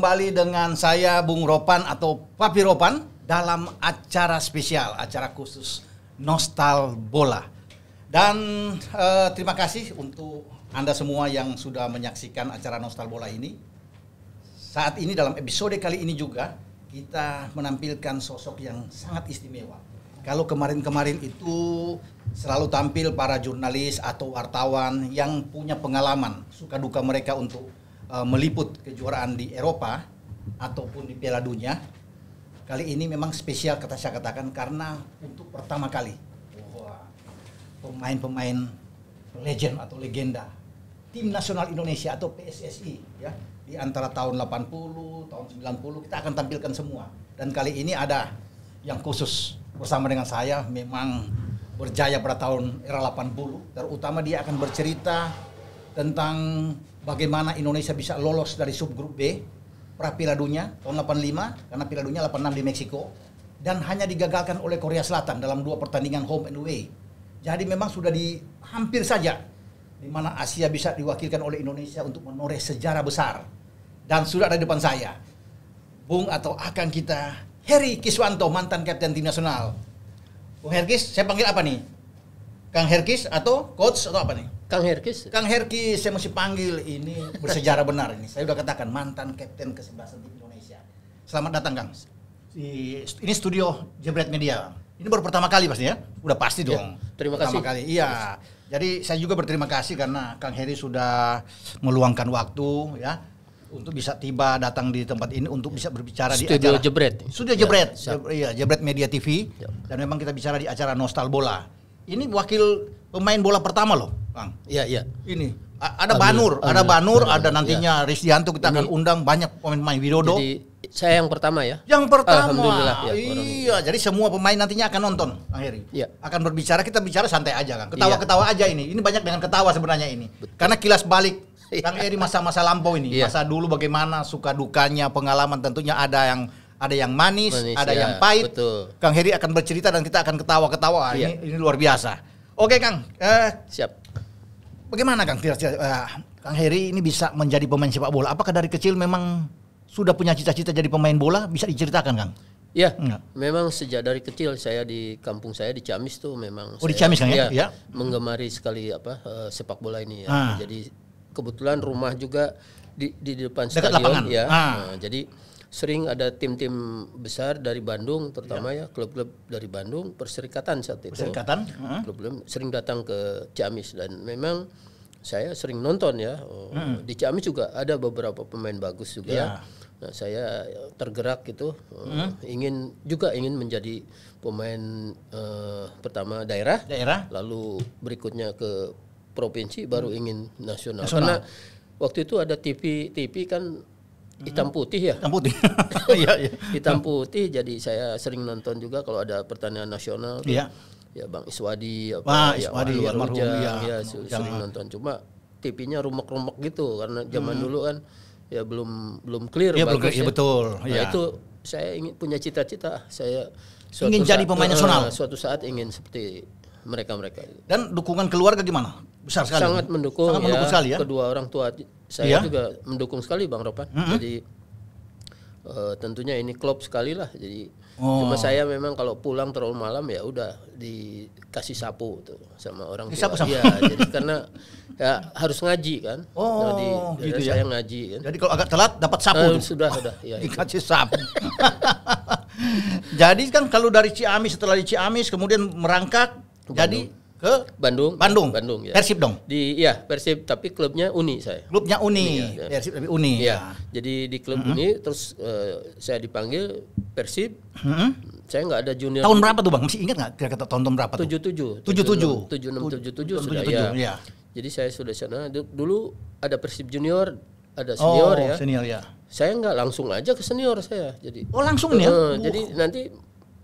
kembali dengan saya Bung Ropan atau Papi Ropan dalam acara spesial, acara khusus Nostal Bola. Dan eh, terima kasih untuk Anda semua yang sudah menyaksikan acara Nostal Bola ini. Saat ini dalam episode kali ini juga kita menampilkan sosok yang sangat istimewa. Kalau kemarin-kemarin itu selalu tampil para jurnalis atau wartawan yang punya pengalaman suka duka mereka untuk uh, meliput kejuaraan di Eropa ataupun di Piala Dunia kali ini memang spesial kata saya katakan karena untuk pertama kali pemain-pemain legend atau legenda tim nasional Indonesia atau PSSI ya di antara tahun 80 tahun 90 kita akan tampilkan semua dan kali ini ada yang khusus bersama dengan saya memang berjaya pada tahun era 80 terutama dia akan bercerita tentang bagaimana Indonesia bisa lolos dari subgrup B pra Piala Dunia tahun 85 karena Piala Dunia 86 di Meksiko dan hanya digagalkan oleh Korea Selatan dalam dua pertandingan home and away. Jadi memang sudah di hampir saja di mana Asia bisa diwakilkan oleh Indonesia untuk menoreh sejarah besar dan sudah ada di depan saya. Bung atau akan kita Heri Kiswanto mantan kapten tim nasional. Bung Herkis, saya panggil apa nih? Kang Herkis atau coach atau apa nih? Kang Herkis. Kang Herkis saya mesti panggil ini bersejarah benar ini. Saya sudah katakan mantan kapten kesebelasan tim Indonesia. Selamat datang Kang. Di, ini studio Jebret Media. Ini baru pertama kali pasti ya? Udah pasti ya, dong. terima pertama kasih. kali. Iya. Jadi saya juga berterima kasih karena Kang Heri sudah meluangkan waktu ya untuk bisa tiba datang di tempat ini untuk bisa berbicara Studio di acara Studio Jebret. Studio Jebret. Ya, iya, Jebret Media TV. Ya. Dan memang kita bicara di acara Nostal Bola. Ini wakil pemain bola pertama loh, Kang. Iya, iya. Ini A ada Banur, ada Banur, ada iya. nantinya ya. Rizdianto kita akan undang banyak pemain-pemain Widodo. Jadi saya yang pertama ya. Yang pertama. Alhamdulillah. Ya, iya, jadi semua pemain nantinya akan nonton kang Heri. Iya. Akan berbicara, kita bicara santai aja kan. Ketawa-ketawa iya. aja ini. Ini banyak dengan ketawa sebenarnya ini. Betul. Karena kilas balik Kang iya. Heri masa-masa lampau ini, iya. masa dulu bagaimana suka dukanya, pengalaman tentunya ada yang ada yang manis, manis ada ya, yang pahit. Betul. Kang Heri akan bercerita dan kita akan ketawa-ketawa. Iya. Ini, ini luar biasa. Oke Kang, eh, siap. Bagaimana Kang? Kira eh, Kang Heri ini bisa menjadi pemain sepak bola. Apakah dari kecil memang sudah punya cita-cita jadi pemain bola? Bisa diceritakan Kang? Iya, memang sejak dari kecil saya di kampung saya di Ciamis tuh memang. Oh saya, di Ciamis kan ya? ya? Menggemari sekali apa uh, sepak bola ini ya. Ah. Jadi kebetulan rumah juga di di depan Dekat stadion ya. Ah. Nah, jadi sering ada tim-tim besar dari Bandung terutama ya, klub ya, klub-klub dari Bandung perserikatan saat itu perserikatan klub-klub sering datang ke Ciamis dan memang saya sering nonton ya oh, hmm. di Ciamis juga ada beberapa pemain bagus juga ya. ya. nah saya eh, tergerak gitu hmm. ingin juga ingin menjadi pemain uh, pertama daerah daerah lalu berikutnya ke provinsi baru hmm. ingin nasional, nasional. karena waktu itu ada TV TV kan hitam putih ya hitam putih ya, ya. hitam putih jadi saya sering nonton juga kalau ada pertandingan nasional ya. ya Bang Iswadi apa Wah, ya Iswadi, iya. ya, Marhum, ya, ya sering nonton cuma TV-nya rumek-rumek gitu karena zaman hmm. dulu kan ya belum belum clear ya, bagus ya, betul nah, ya. itu saya ingin punya cita-cita saya ingin jadi pemain eh, nasional suatu saat ingin seperti mereka mereka dan dukungan keluarga gimana besar sekali sangat mendukung sangat mendukung ya. sekali ya kedua orang tua saya iya. juga mendukung sekali Bang Ropan. Mm -hmm. Jadi uh, tentunya ini klop sekali lah. Jadi oh. cuma saya memang kalau pulang terlalu malam ya udah dikasih sapu tuh sama orang tua. Sapu -sapu. Ya, jadi karena ya harus ngaji kan. Oh, nah, di, ya gitu ya. Saya ngaji kan. Jadi kalau agak telat dapat sapu. Uh, sudah sudah ya. Dikasih sapu. jadi kan kalau dari Ciamis setelah di Ciamis kemudian merangkak jadi ke Bandung. Bandung. Bandung ya. Persib dong. Di iya, Persib tapi klubnya Uni saya. Klubnya Uni. Uni ya, Persib tapi Uni. Iya. Ya. Jadi di klub mm -hmm. Uni terus uh, saya dipanggil Persib. Mm -hmm. Saya nggak ada junior. Tahun berapa tuh, Bang? Masih ingat nggak kira-kira tahun tahun berapa? tujuh tujuh tujuh tujuh tujuh tujuh tujuh tujuh ya. ya. Jadi saya sudah sana dulu ada Persib Junior, ada senior oh, ya. senior ya. Saya nggak langsung aja ke senior saya. Jadi Oh, langsung uh, ya. Jadi nanti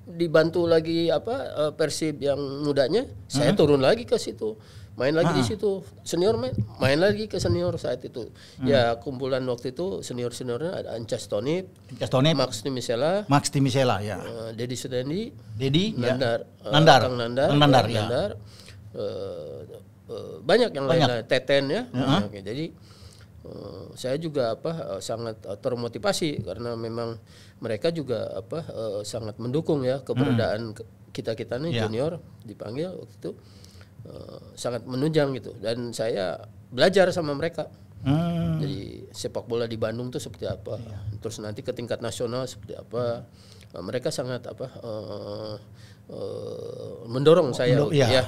dibantu lagi apa eh, Persib yang mudanya, hmm. saya turun lagi ke situ. Main lagi ah. di situ. Senior main main lagi ke senior saat itu. Hmm. Ya kumpulan waktu itu senior-seniornya ada Ancas Tony, Ancas Tony, Max Timisela, Max Timisela ya. Uh, eh, Dedi Sudandi, Dedi Nandar, ya. Nandar. Uh, Nandar, Nandar, Nandar, ya. Nandar uh, uh, banyak yang lain-lain, Teten ya. Uh -huh. okay, Jadi Eh, saya juga apa eh, sangat eh, termotivasi karena memang mereka juga apa sangat mendukung ya keberadaan hmm. kita kita nih yeah. junior dipanggil waktu itu sangat menunjang gitu dan saya belajar sama mereka hmm. jadi sepak bola di Bandung tuh seperti apa yeah. terus nanti ke tingkat nasional seperti apa mereka sangat apa uh, uh, mendorong oh, saya ya, ya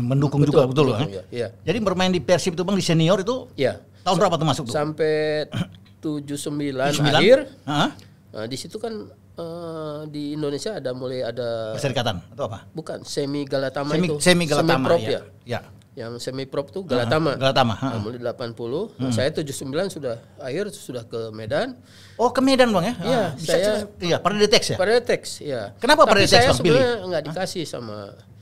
mendukung betul, juga betul, betul kan? ya. Iya. Jadi bermain di Persib itu Bang di senior itu ya. tahun S berapa tuh masuk tuh? Sampai tujuh sembilan akhir. Uh Nah, di situ kan uh, di Indonesia ada mulai ada perserikatan atau apa? Bukan, semi Galatama semi, itu. Semi Galatama semi prop iya. ya. ya. Yang semi prop tuh Galatama. Galatama. Uh -huh. nah, mulai 80. Hmm. Nah, saya 79 sudah akhir sudah ke Medan. Oh, ke Medan, Bang ya? Iya, ah, saya iya, pada deteks ya? Pada deteks, ya. Kenapa pada deteks? Saya sebenarnya nggak dikasih huh? sama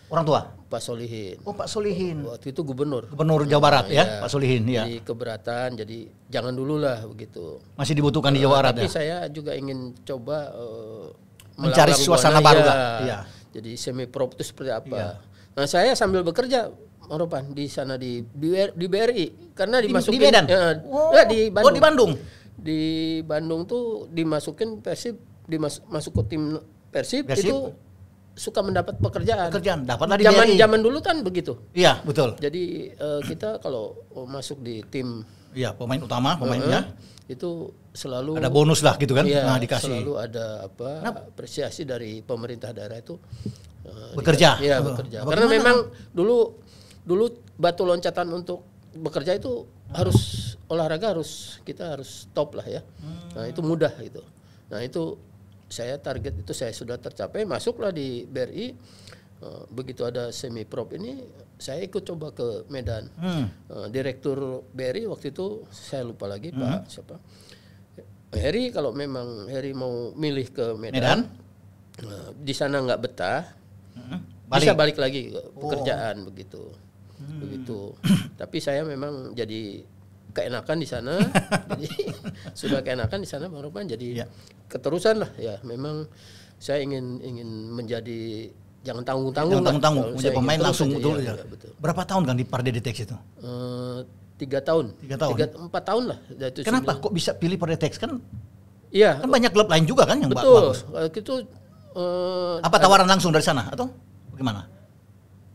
Orang tua? Pak Solihin. Oh Pak Solihin. Waktu itu gubernur. Gubernur Jawa Barat ya, ya, Pak Solihin ya. Jadi keberatan, jadi jangan dulu lah begitu. Masih dibutuhkan nah, di Jawa Barat tapi ya? Tapi saya juga ingin coba uh, mencari suasana baru ya. Ya. Jadi semi prop itu seperti apa. Ya. Nah saya sambil bekerja Oropan di sana di di, BRI karena dimasukin di, di Medan. Ya, oh. ya, di Bandung. Oh di Bandung. Di Bandung tuh dimasukin Persib dimasuk masuk ke tim Persib, Persib. itu suka mendapat pekerjaan. Pekerjaan, dapat Zaman zaman dulu kan begitu. Iya, betul. Jadi uh, kita kalau masuk di tim Iya, pemain utama, pemainnya uh, itu selalu ada bonus lah gitu kan. Iya, nah, dikasih. Selalu ada apa? apresiasi dari pemerintah daerah itu uh, bekerja. Iya, bekerja. Apa Karena gimana? memang dulu dulu batu loncatan untuk bekerja itu hmm. harus olahraga harus kita harus top lah ya. Hmm. Nah, itu mudah gitu. Nah, itu saya target itu saya sudah tercapai masuklah di BRI eh, begitu ada semi prop ini saya ikut coba ke Medan hmm. Eh, direktur BRI waktu itu saya lupa lagi hmm. Pak siapa Heri kalau memang Heri mau milih ke Medan, Medan? Eh, di sana nggak betah hmm. balik. bisa balik lagi ke oh. pekerjaan oh. begitu hmm. begitu tapi saya memang jadi keenakan di sana. jadi sudah keenakan di sana Bang Rukman. Jadi ya. keterusan lah ya memang saya ingin ingin menjadi jangan tanggung tanggung jangan tanggung tanggung menjadi pemain langsung aja, betul, ya, ya, ya. betul berapa tahun kan di Parde Detex itu uh, tiga tahun tiga tahun tiga, empat tahun lah nah, itu kenapa sembilan. kok bisa pilih Parde Detex kan iya kan banyak klub lain juga kan yang betul bagus. itu uh, apa tawaran langsung dari sana atau gimana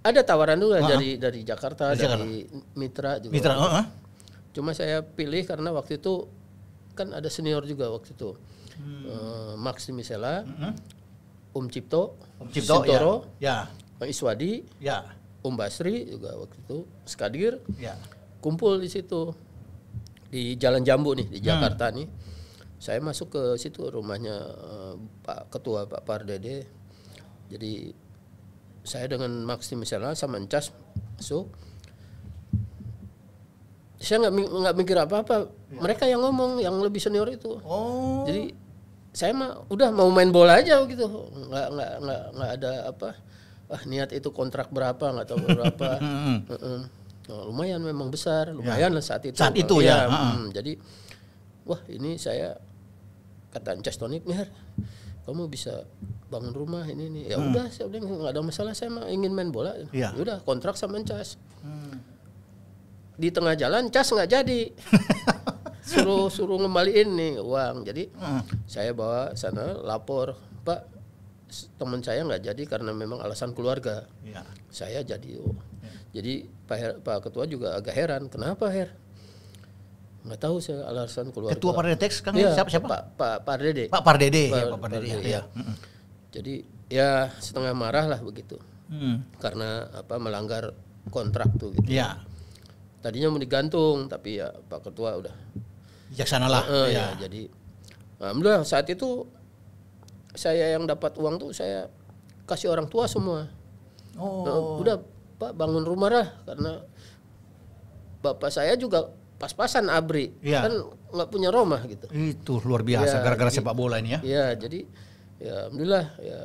ada tawaran juga uh -huh. dari dari Jakarta dari, dari Mitra juga Mitra uh -huh Cuma saya pilih karena waktu itu kan ada senior juga waktu itu. Hmm. Uh, Max Misela, hmm. Um Cipto, Um Cipto ya. Sintoro, ya. ya. Iswadi, ya. Um Basri juga waktu itu, Skadir. Ya. Kumpul di situ di Jalan Jambu nih di hmm. Jakarta hmm. nih. Saya masuk ke situ rumahnya uh, Pak Ketua Pak Pardede. Jadi saya dengan Max misalnya sama Encas masuk saya nggak nggak mikir apa-apa. Ya. Mereka yang ngomong, yang lebih senior itu. Oh. Jadi saya mah udah mau main bola aja gitu. Nggak nggak nggak nggak ada apa. Ah, niat itu kontrak berapa nggak tahu berapa. uh -uh. Nah, lumayan memang besar, ya. lumayan ya. lah saat itu. Saat itu iya, ya. ya. Uh -uh. Jadi wah ini saya kata Chestonik nih kamu bisa bangun rumah ini nih ya hmm. udah saya udah nggak ada masalah saya mah ingin main bola ya, ya udah kontrak sama Manchester hmm di tengah jalan cas nggak jadi suruh suruh ngembaliin nih uang jadi hmm. saya bawa sana lapor pak teman saya nggak jadi karena memang alasan keluarga ya. saya jadi oh. ya. jadi pak Her, pak ketua juga agak heran kenapa her nggak tahu saya alasan keluarga ketua pardetex kan ya, siapa siapa pak pak pardede pak pardede pak, ya, pak pardede, pardede ya. ya jadi ya setengah marah lah begitu hmm. karena apa melanggar kontrak tuh gitu ya tadinya mau digantung tapi ya Pak Ketua udah bijaksana lah. Uh, eh, ya. ya jadi alhamdulillah saat itu saya yang dapat uang tuh saya kasih orang tua semua. Oh. Nah, udah Pak bangun rumah lah karena bapak saya juga pas-pasan abri ya. kan nggak punya rumah gitu. Itu luar biasa gara ya, gara-gara sepak bola ini ya. Iya jadi ya alhamdulillah ya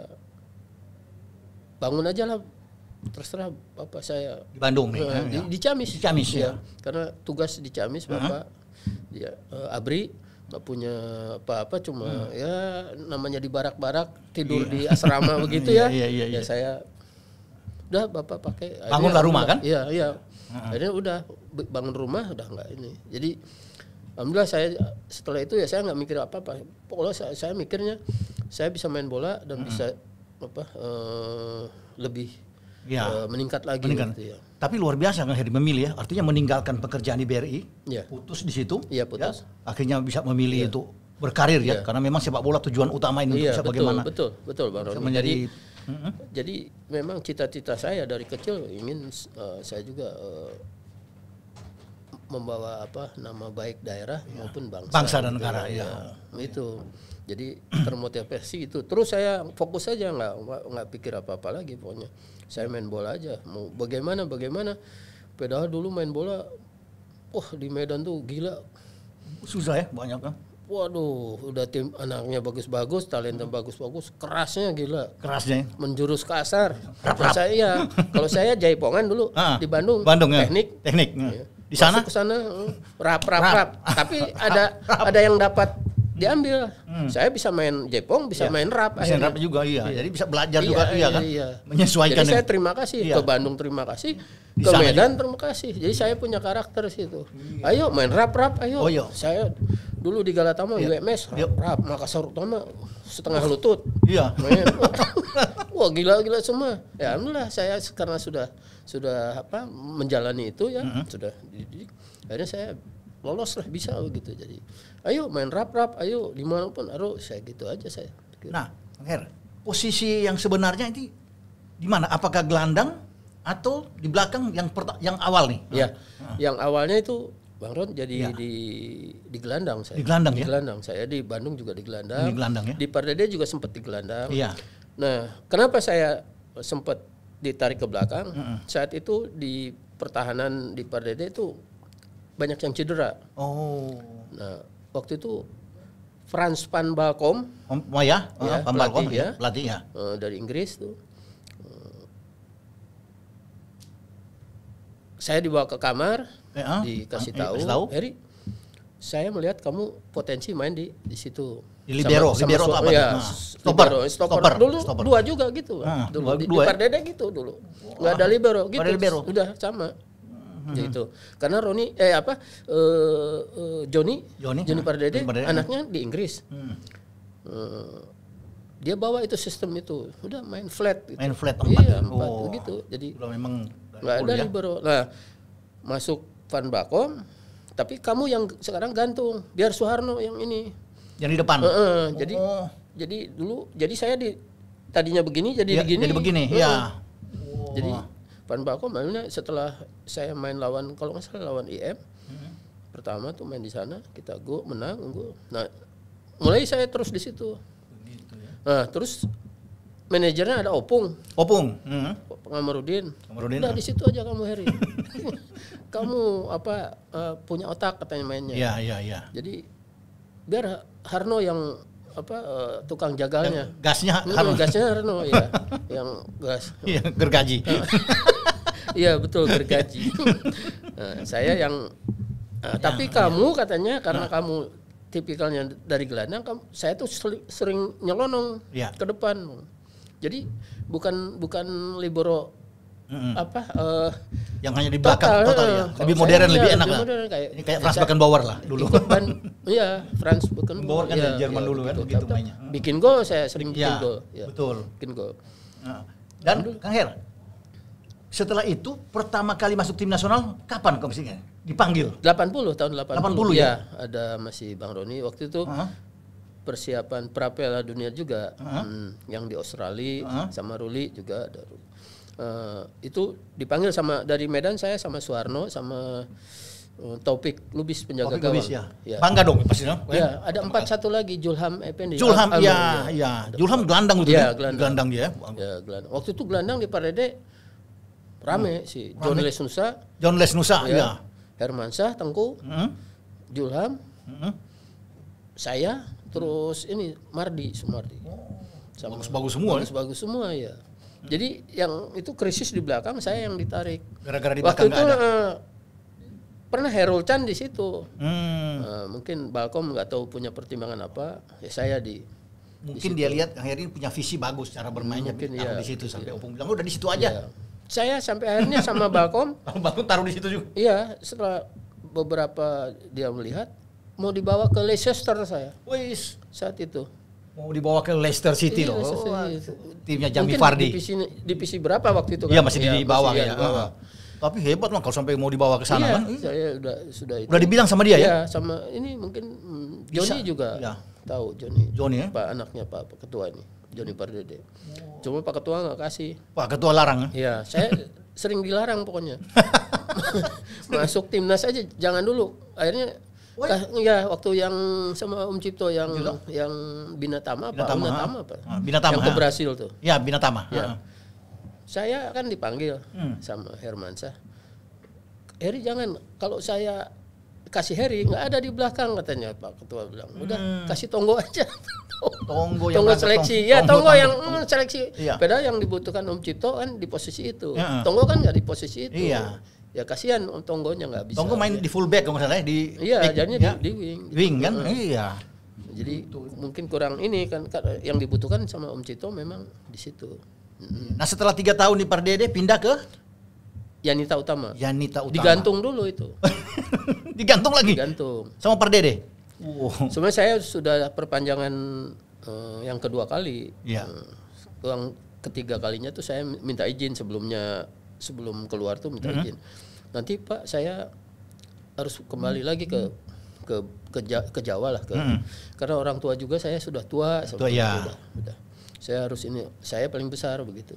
bangun aja lah terserah bapak saya di Bandung uh, ya, di, di Camis di Camis ya. ya karena tugas di Camis bapak uh -huh. ya uh, Abri nggak punya apa-apa cuma hmm. ya namanya di barak-barak tidur yeah. di asrama begitu ya iya, iya, iya. ya iya. saya udah bapak pakai bangunlah rumah kan iya iya uh-huh. udah bangun rumah udah nggak ini jadi alhamdulillah saya setelah itu ya saya nggak mikir apa-apa pokoknya saya, saya mikirnya saya bisa main bola dan uh-huh. bisa apa uh, lebih ya. uh, meningkat lagi. Meningkat. Gitu, ya. Tapi luar biasa kan Heri memilih ya. Artinya meninggalkan pekerjaan di BRI, ya. putus di situ. Iya putus. Ya. Akhirnya bisa memilih ya. itu berkarir ya. ya. Karena memang sepak bola tujuan utama ini ya, betul, bagaimana. Betul, betul, Bang Menjadi Jadi, uh-huh. Jadi memang cita-cita saya dari kecil ingin uh, saya juga uh, membawa apa nama baik daerah ya. maupun bangsa. Bangsa dan gitu negara ya. ya. Itu. Iya jadi termotivasi itu terus saya fokus saja nggak nggak pikir apa apa lagi pokoknya saya main bola aja mau bagaimana bagaimana padahal dulu main bola wah oh, di Medan tuh gila susah ya banyak kan Waduh, udah tim anaknya bagus-bagus, talenta bagus-bagus, kerasnya gila. Kerasnya? Ya? Menjurus kasar. Rap -rap. Saya ya Kalau saya jaipongan dulu ah, di Bandung. Bandung ya. Teknik. Teknik. Ya. Di sana? Masuk sana hmm. rap rap rap. rap. Tapi ada rap. ada yang dapat diambil. Hmm. Saya bisa main jepong, bisa ya. main rap. Bisa akhirnya. rap juga iya. iya. Jadi bisa belajar iya, juga iya, iya kan. Iya. Menyesuaikan. Jadi saya terima kasih iya. ke Bandung terima kasih, Di ke Medan juga. terima kasih. Jadi saya punya karakter situ. Iya. Ayo main rap-rap ayo. Oh, iya. Saya dulu di Galatama iya. UMS iya. rap, iya. rap Makassar utama setengah oh. lutut. Iya. Main. Wah, gila-gila semua. Ya alhamdulillah saya karena sudah sudah apa menjalani itu ya, mm -hmm. sudah akhirnya saya lolos lah bisa gitu jadi ayo main rap rap ayo dimanapun aro saya gitu aja saya gitu. nah Bang Her posisi yang sebenarnya itu di mana apakah gelandang atau di belakang yang yang awal nih ya nah, nah. yang awalnya itu Bang Ron jadi ya. di di gelandang saya. Di gelandang di ya. Gelandang saya di Bandung juga di gelandang. Di gelandang ya. Di Pardede juga sempat di gelandang. Iya. Nah, kenapa saya eh, sempat ditarik ke belakang? -hmm. Saat itu di pertahanan di Pardede itu banyak yang cedera. Oh. Nah, waktu itu Frans van Balkom, oh ya, iya, oh, iya, ya van Balkom ya, pelatihnya uh, eh, dari Inggris tuh. Uh, saya dibawa ke kamar, uh, dikasih uh, tahu, tahu, Harry, saya melihat kamu potensi main di di situ. Di libero, sama, libero sama, apa? Ya, nah. stopper. libero, dulu stopper. dua juga gitu, nah, dulu dua, di, dua, di Pardede gitu dulu, nggak ada ah. libero, gitu, libero. udah sama hmm. yaitu karena Roni eh apa eh, uh, Joni Joni, Joni hmm. Pardede, Joni Pardede anaknya di Inggris. Hmm. uh, dia bawa itu sistem itu udah main flat gitu. main flat empat iya, empat oh. gitu jadi udah memang nggak ada libero nah masuk Van Bakom tapi kamu yang sekarang gantung biar Soeharno yang ini yang di depan uh, uh, oh. jadi jadi dulu jadi saya di tadinya begini jadi ya, begini jadi begini uh. ya oh. jadi Pan Bako mainnya setelah saya main lawan kalau nggak salah lawan IM hmm. pertama tuh main di sana kita go menang go. Nah mulai saya terus di situ. ya. Nah terus manajernya ada Opung. Opung. Hmm. Pengamarudin Pengamarudin nah, ah. di situ aja kamu Heri. kamu apa uh, punya otak katanya mainnya. Iya iya iya. Jadi biar Harno yang apa eh, tukang jagalnya. Yang gasnya hmm, Gasnya ya. yang gas. yang gergaji. Ah. Iya, betul gergaji. nah, saya yang uh, ya, tapi ya. kamu katanya karena nah. kamu tipikalnya dari gelandang kamu, saya tuh sering nyelonong ya. ke depan. Jadi bukan bukan Libero mm-hmm. apa uh, yang hanya di belakang total, total ya. Lebih modern, saya, lebih iya, enak lebih modern, kayak, Ini kayak Franz Beckenbauer lah dulu. Kan, iya, Franz Beckenbauer kan ya, dari Jerman ya, dulu kan gitu. begitu mainnya. Bikin gol saya sering bikin ya, gol. Ya. Betul. Bikin gol. Dan Aduh. Kang Her, setelah itu pertama kali masuk tim nasional kapan Kang Singa? Dipanggil? 80 tahun 80. 80 ya. ya. Ada masih Bang Roni waktu itu. Uh-huh persiapan Prapela Dunia juga uh -huh. hmm, yang di Australia uh -huh. sama Ruli juga ada Ruli uh, itu dipanggil sama dari Medan saya sama Suwarno sama uh, eh, Topik Lubis penjaga Topik gawang. Lubis, ya. ya. Bangga dong pasti dong. Ya, ada empat satu lagi Julham Effendi. Julham ya, ya, ya. Julham gelandang itu iya, ya, gelandang. gelandang dia. Ya. ya, gelandang. Waktu itu gelandang di parade rame hmm. si John rame. Les Nusa. John Les Nusa ya. ya. Hermansyah, Tengku, hmm. Julham, hmm. saya, terus ini Mardi Sumardi. Oh. Bagus-bagus semua. Bagus-bagus semua ya. ya. Jadi yang itu krisis di belakang saya yang ditarik. Gara-gara di belakang Waktu itu ada. Eh, pernah Herul Chan di situ. Hmm. Uh, mungkin Balkom nggak tahu punya pertimbangan apa. Ya saya di mungkin di dia lihat akhirnya punya visi bagus cara bermainnya mungkin ya, taruh di situ gitu, sampai iya. Opung bilang udah di situ aja. Iya. Saya sampai akhirnya sama Balkom. Balkom taruh di situ juga. Iya, setelah beberapa dia melihat mau dibawa ke Leicester saya. Wis saat itu mau dibawa ke Leicester City iya, loh. Iya, iya. Timnya Jamie Mungkin Vardy. Divisi, divisi berapa waktu itu kan? Iya masih iya, ya, di bawah ya. Tapi hebat loh kalau sampai mau dibawa ke sana iya, kan? Saya udah sudah itu. Udah dibilang sama dia ya? Iya, sama ini mungkin hmm, Joni juga ya. tahu Joni. Joni ya? Pak anaknya Pak, Ketua ini, Joni Pardede. Oh. Cuma Pak Ketua nggak kasih. Pak Ketua larang? Ya? Iya, saya sering dilarang pokoknya. Masuk timnas aja jangan dulu. Akhirnya Wah, ya waktu yang sama Om Cipto yang yang Binatama, Binatama apa? Binatama apa? Ah, Binatama. Yang ke Brasil tuh. Ya, Binatama. Ya. Ha. Saya kan dipanggil hmm. sama Hermansa. Heri jangan kalau saya kasih Heri nggak ada di belakang katanya Pak Ketua bilang. Udah hmm. kasih Tonggo aja. tonggo yang tonggo seleksi. Tong, ya, Tonggo, tonggo yang tonggo. seleksi. Iya. Padahal yang dibutuhkan Om Cipto kan di posisi itu. Ya. Tonggo kan nggak di posisi itu. Iya ya kasihan Tonggonya nggak bisa. Tonggo main ya. di fullback kalau nggak salah ya, di Iya, jadinya ya. di, di wing. Gitu. Wing kan? Uh, iya. Jadi Betul. mungkin kurang ini kan yang dibutuhkan sama Om Cito memang di situ. Iya. Nah, setelah tiga tahun di Pardede pindah ke Yanita Utama. Yanita Utama. Digantung dulu itu. Digantung lagi. Digantung. Sama Pardede. Wow. Sebenarnya saya sudah perpanjangan uh, yang kedua kali. Iya. Uh, yang ketiga kalinya tuh saya minta izin sebelumnya sebelum keluar tuh minta mm -hmm. izin nanti Pak saya harus kembali lagi ke ke ke, ke Jawa lah ke hmm. karena orang tua juga saya sudah tua tua ya sudah, saya harus ini saya paling besar begitu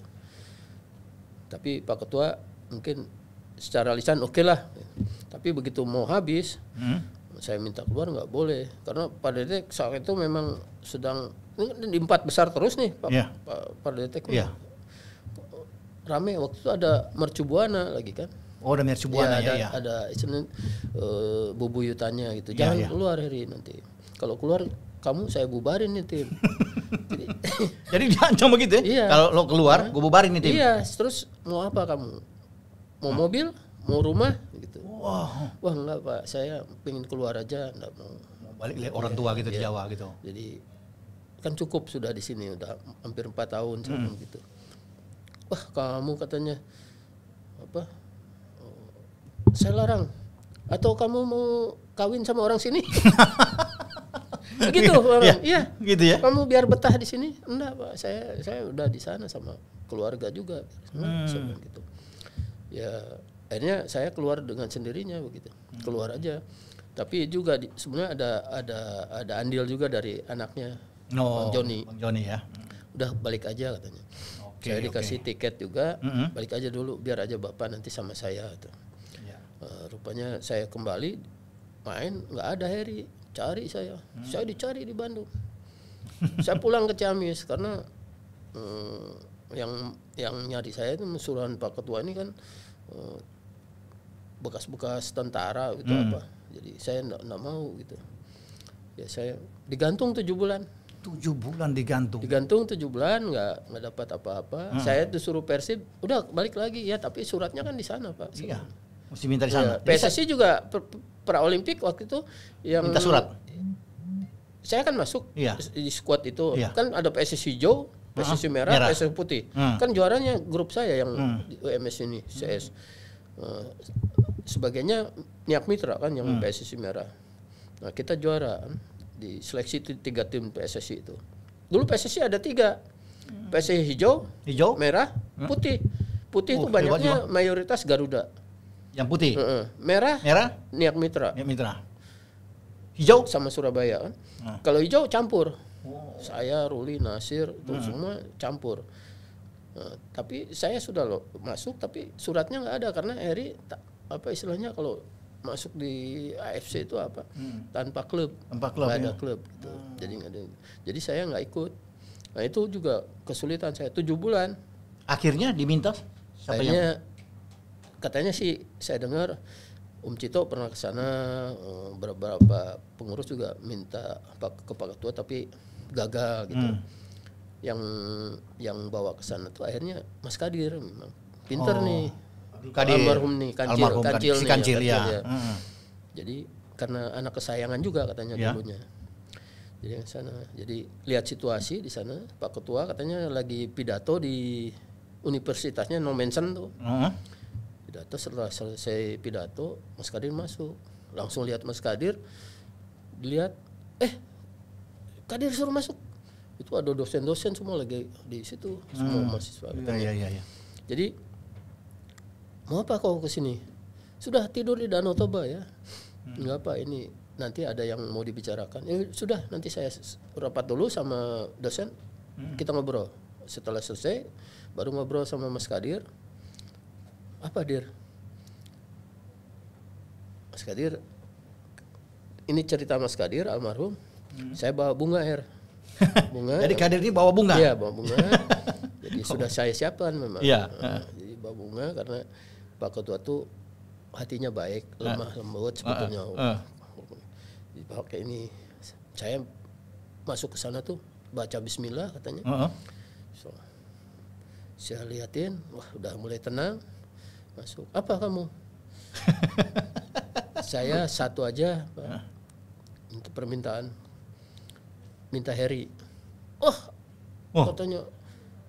tapi Pak Ketua mungkin secara lisan oke okay lah tapi begitu mau habis hmm. saya minta keluar nggak boleh karena pada detik saat itu memang sedang ini kan di empat besar terus nih Pak yeah. Pak pada detik iya. yeah. rame waktu itu ada mercubuana lagi kan Oh ada mercubuana buana iya, ya, ada, ya. Ada istilahnya uh, bubuyutannya gitu. Iya, jangan ya, ya. keluar hari nanti. Kalau keluar kamu saya bubarin nih tim. Jadi, Jadi diancam begitu ya? Iya. Kalau lo keluar, nah, gue bubarin nih tim. Iya. Terus mau apa kamu? Mau mobil? Mau rumah? Gitu. Wah. Wah enggak pak, saya pengen keluar aja, enggak mau. balik lihat orang tua gitu iya. di Jawa gitu. Jadi kan cukup sudah di sini udah hampir empat tahun hmm. gitu. Wah kamu katanya apa saya larang. Atau kamu mau kawin sama orang sini? gitu orang. Iya. Ya. Gitu ya. Kamu biar betah di sini? Enggak, Pak. Saya saya udah di sana sama keluarga juga. Hmm. gitu. Ya, akhirnya saya keluar dengan sendirinya begitu. Hmm. Keluar aja. Tapi juga di, sebenarnya ada ada ada andil juga dari anaknya. No, oh, Bang Joni. Bang Joni ya. Hmm. Udah balik aja katanya. Okay, saya dikasih okay. tiket juga, mm -hmm. balik aja dulu biar aja Bapak nanti sama saya tuh rupanya saya kembali main nggak ada Heri cari saya hmm. saya dicari di Bandung saya pulang ke Ciamis karena hmm, yang yang nyari saya itu suruhan Pak Ketua ini kan eh, bekas-bekas hmm, tentara gitu hmm. apa jadi saya nggak mau gitu ya saya digantung tujuh bulan tujuh bulan digantung digantung tujuh bulan nggak nggak dapat apa-apa hmm. saya disuruh persib udah balik lagi ya tapi suratnya kan di sana pak iya Mesti minta di iya, sana. Ya, PSSI juga pra Olimpik waktu itu yang minta surat. Saya kan masuk ya. di squad itu. Ya. Kan ada PSSI hijau, PSSI merah, merah. PSSI putih. Hmm. Kan juaranya grup saya yang hmm. UMS ini, CS. Hmm. Eh, sebagainya Niak Mitra kan yang hmm. PSSI merah. Nah kita juara di seleksi tiga tim PSSI itu. Dulu PSSI ada tiga. Hmm. PSSI hijau, hijau, merah, hmm. putih. Putih itu oh, banyaknya mayoritas Garuda. Yang putih. Mm Merah? Merah? Niat Mitra. Niat Mitra. Hijau? Sama Surabaya Nah. Kalau hijau campur. Oh. Saya, Ruli, Nasir, itu nah. semua campur. Nah, tapi saya sudah loh masuk tapi suratnya nggak ada karena Eri apa istilahnya kalau masuk di AFC itu apa hmm. tanpa klub tanpa klub ya. ada klub gitu. hmm. jadi nggak ada jadi saya nggak ikut nah itu juga kesulitan saya tujuh bulan akhirnya diminta katanya sih saya dengar Om Cito pernah ke sana eh, beberapa pengurus juga minta ke Pak Ketua tapi gagal gitu. Hmm. Yang yang bawa ke sana tuh akhirnya Mas Kadir memang pinter oh. nih. Kadir. Almarhum nih Kancil, Almarhum kan. Kancil, kan, si ya, Kancil, ya. Kancil ya. Hmm. Jadi karena anak kesayangan juga katanya ya. dulunya. Jadi yang sana. Jadi lihat situasi di sana Pak Ketua katanya lagi pidato di universitasnya no mention tuh. Hmm pidato setelah selesai pidato Mas Kadir masuk langsung lihat Mas Kadir dilihat eh Kadir suruh masuk itu ada dosen-dosen semua lagi di situ semua hmm. mahasiswa ya, ya, ya, ya. jadi mau apa kau kesini sudah tidur di Danau Toba ya hmm. nggak apa ini nanti ada yang mau dibicarakan eh, sudah nanti saya rapat dulu sama dosen hmm. kita ngobrol setelah selesai baru ngobrol sama Mas Kadir apa dir Mas Kadir ini cerita Mas Kadir almarhum hmm. saya bawa bunga air bunga jadi Kadir ini bawa bunga iya bawa bunga jadi sudah saya siapkan memang iya, nah, eh. jadi bawa bunga karena Pak Ketua tuh hatinya baik eh. lemah lembut eh, sebetulnya uh, uh, uh. jadi pakai ini saya masuk ke sana tuh baca Bismillah katanya uh -huh. so, saya lihatin, wah udah mulai tenang masuk apa kamu saya satu aja pak. untuk permintaan minta Harry oh, oh. katanya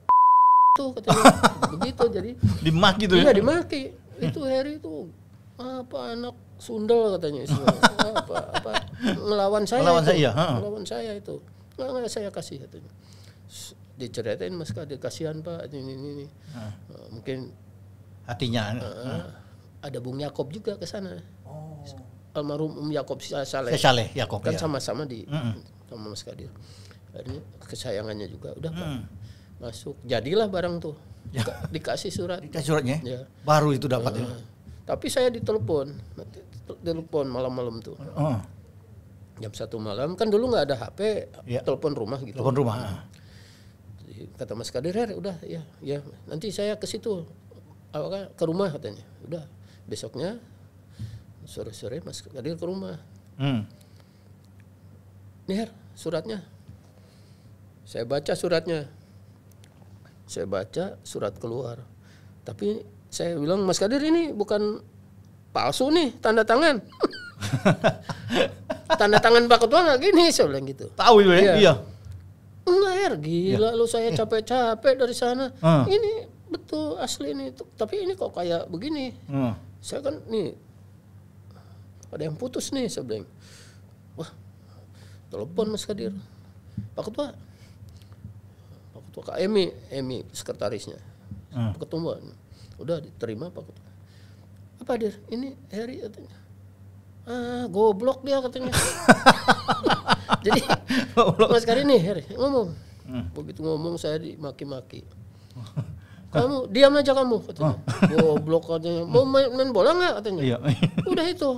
tuh katanya begitu jadi dimaki tuh ya? iya ya? dimaki itu Harry itu apa anak sundel katanya itu apa apa melawan saya melawan saya melawan saya itu nggak nggak saya kasih katanya diceritain mas kak kasihan pak ini ini, ini. Ah. mungkin artinya Uh, eh, uh. Eh, hmm. Ada Bung Yakob juga ke sana. Oh. Almarhum Um Yakob Saleh. Saleh Yakob. Kan iya. sama-sama ya. di mm sama Mas Kadir. kesayangannya juga udah mm. Masuk. Jadilah barang tuh. Ya. Dikasih surat. Dikasih suratnya. Ya. Baru itu dapat uh, ya. Tapi saya ditelepon. Telepon malam-malam tuh. Oh. Jam satu malam kan dulu nggak ada HP, ya. telepon rumah gitu. Telepon rumah. Ah. Kata Mas Kadir, udah ya, ya nanti saya ke situ apa kan ke rumah katanya udah besoknya sore-sore Mas Kadir ke rumah hmm. nih suratnya saya baca suratnya saya baca surat keluar tapi saya bilang Mas Kadir ini bukan palsu nih tanda tangan tanda tangan Pak Ketua nggak gini saya bilang gitu tahu ya iya, iya. Enggak, gila ya. lu saya capek-capek dari sana. Hmm. Ini betul asli ini tapi ini kok kayak begini hmm. saya kan nih ada yang putus nih saya bilang wah telepon Mas Kadir Pak Ketua Pak Ketua Kak Emi Emi sekretarisnya hmm. Pak Ketua udah diterima Pak Ketua apa Dir ini Harry katanya ah goblok dia katanya jadi Mas Kadir nih Harry ngomong hmm. begitu ngomong saya dimaki-maki kamu diam aja kamu katanya. Oh. Goblok oh. katanya. Mau main, main bola nggak katanya? Iya. Udah itu.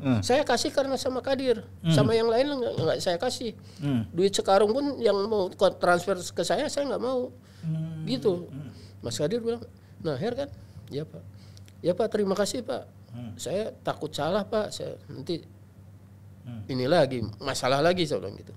Hmm. saya kasih karena sama Kadir. Hmm. Sama yang lain nggak saya kasih. Hmm. Duit sekarung pun yang mau transfer ke saya saya nggak mau. Hmm. Gitu. Hmm. Mas Kadir bilang, "Nah, Her kan? Ya, Pak. Ya, Pak, terima kasih, Pak. Hmm. Saya takut salah, Pak. Saya nanti hmm. ini lagi masalah lagi saya bilang gitu."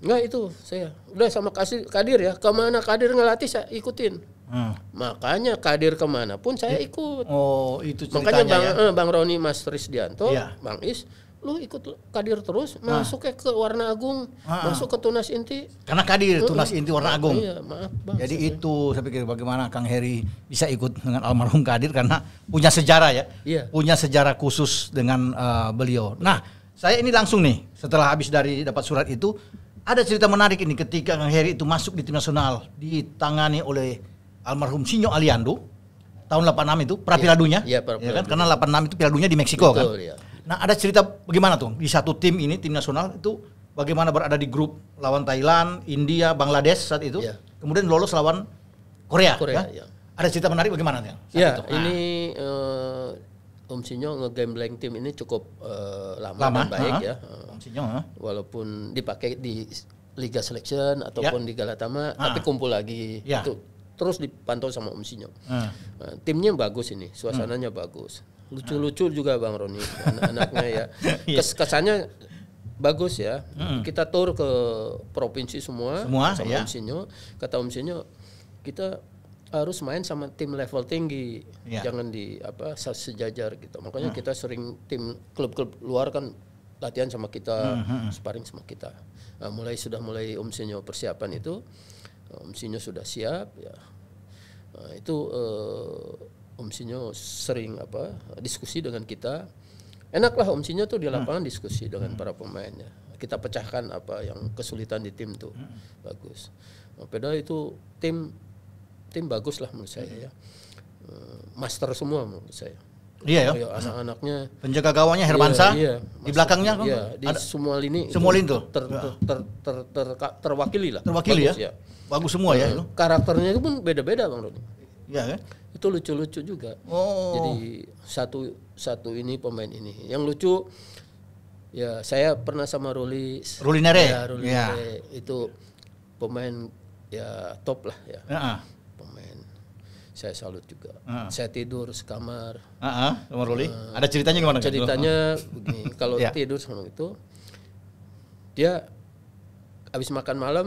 Enggak itu saya. Udah sama kasih Kadir ya. Kemana Kadir ngelatih saya ikutin Hmm. Makanya kadir kemanapun saya iya. ikut. Oh itu ceritanya Makanya Bang, ya? Eh, Bang Roni Mas Risdianto, ya. Bang Is, lu ikut kadir terus nah. masuk ke Warna Agung, ah, ah. masuk ke Tunas Inti. Karena kadir uh, Tunas Inti Warna Agung. Iya, maaf Bang. Jadi saya. itu saya pikir bagaimana Kang Heri bisa ikut dengan almarhum kadir karena punya sejarah ya. Iya. Punya sejarah khusus dengan uh, beliau. Nah, saya ini langsung nih setelah habis dari dapat surat itu ada cerita menarik ini ketika Kang Heri itu masuk di tim nasional ditangani oleh almarhum Sinyo Aliando tahun 86 itu pra iya. Piala Dunia. ya, iya, ya kan? Karena 86 itu Piala Dunia di Meksiko kan. Ya. Nah, ada cerita bagaimana tuh di satu tim ini tim nasional itu bagaimana berada di grup lawan Thailand, India, Bangladesh saat itu. Ya. Kemudian lolos lawan Korea, ya? Korea ya? ya. Ada cerita menarik bagaimana tuh? Ya, itu? Nah. ini uh, Om Sinyo ngegambling tim ini cukup uh, lama, lama dan baik uh -huh. ya. Om Sinyo, uh. Walaupun dipakai di Liga Selection iya. ataupun yeah. di Galatama, uh -huh. tapi kumpul lagi Yeah. itu terus dipantau sama Om Sinyo. Uh. Uh, timnya bagus ini, suasananya uh. bagus. Lucu-lucu juga Bang Roni anak-anaknya ya. Iya. Kes kesannya bagus ya. Uh. Kita tur ke provinsi semua, semua sama ya. Om Sinyo. Kata Om Sinyo, kita harus main sama tim level tinggi, ya. jangan di apa sejajar gitu. Makanya hmm. kita sering tim klub-klub luar kan latihan sama kita, hmm. hmm, hmm. sparring sama kita. Nah, mulai sudah mulai Om persiapan itu, Om sudah siap, ya Eh, itu eh, Om Sinyo sering apa diskusi dengan kita. Enaklah Om Sinyo tuh di hmm. lapangan diskusi dengan hmm. para pemainnya. Kita pecahkan apa yang kesulitan di tim tuh. Hmm. Bagus. Nah, padahal itu tim tim bagus lah menurut saya ya. Eh, master semua menurut saya. Iya oh, ya. Iya, anak anaknya. Penjaga gawangnya Hermansa. Iya, iya, iya. Di belakangnya iya, di ada semua lini. Semua lini tuh. Iya. Ter, ter, ter, ter, terwakili lah. Terwakili Bagus, ya. ya. Bagus semua ya. ya. Karakternya itu pun beda-beda Bang Doni. Iya kan? Itu lucu-lucu juga. Oh. Jadi satu satu ini pemain ini. Yang lucu ya saya pernah sama Ruli Ruli Nere. Ya, Ruli ya. Nere itu pemain ya top lah ya. Uh -uh. Pemain saya salut juga. Uh. Saya tidur sekamar. Uh -huh. Sama Ruli. Uh, Ada ceritanya gimana? Ceritanya ah. begini, kalau yeah. tidur sama itu dia habis makan malam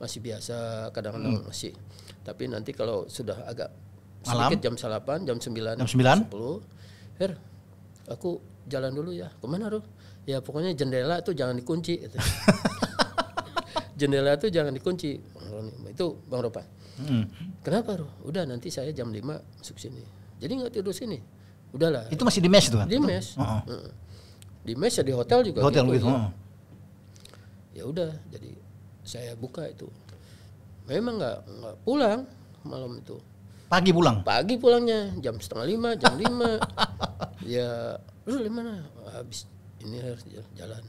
masih biasa, kadang-kadang hmm. masih. Tapi nanti kalau sudah agak sedikit jam salapan, jam 9, jam 9? 10. Her, aku jalan dulu ya. Kemana, tuh? Ya pokoknya jendela tuh jangan dikunci. jendela tuh jangan dikunci. Itu Bang Ropan Hmm. Kenapa? Ruh? Udah nanti saya jam 5 masuk sini. Jadi nggak tidur sini. Udahlah. Itu masih di mes tuh kan? Di mes. Uh -uh. Di mes ya di hotel juga. hotel gitu. gitu. Ya udah, jadi saya buka itu. Memang nggak nggak pulang malam itu. Pagi pulang? Pagi pulangnya jam setengah lima, jam lima. ya, lu di mana? Habis ini harus jalan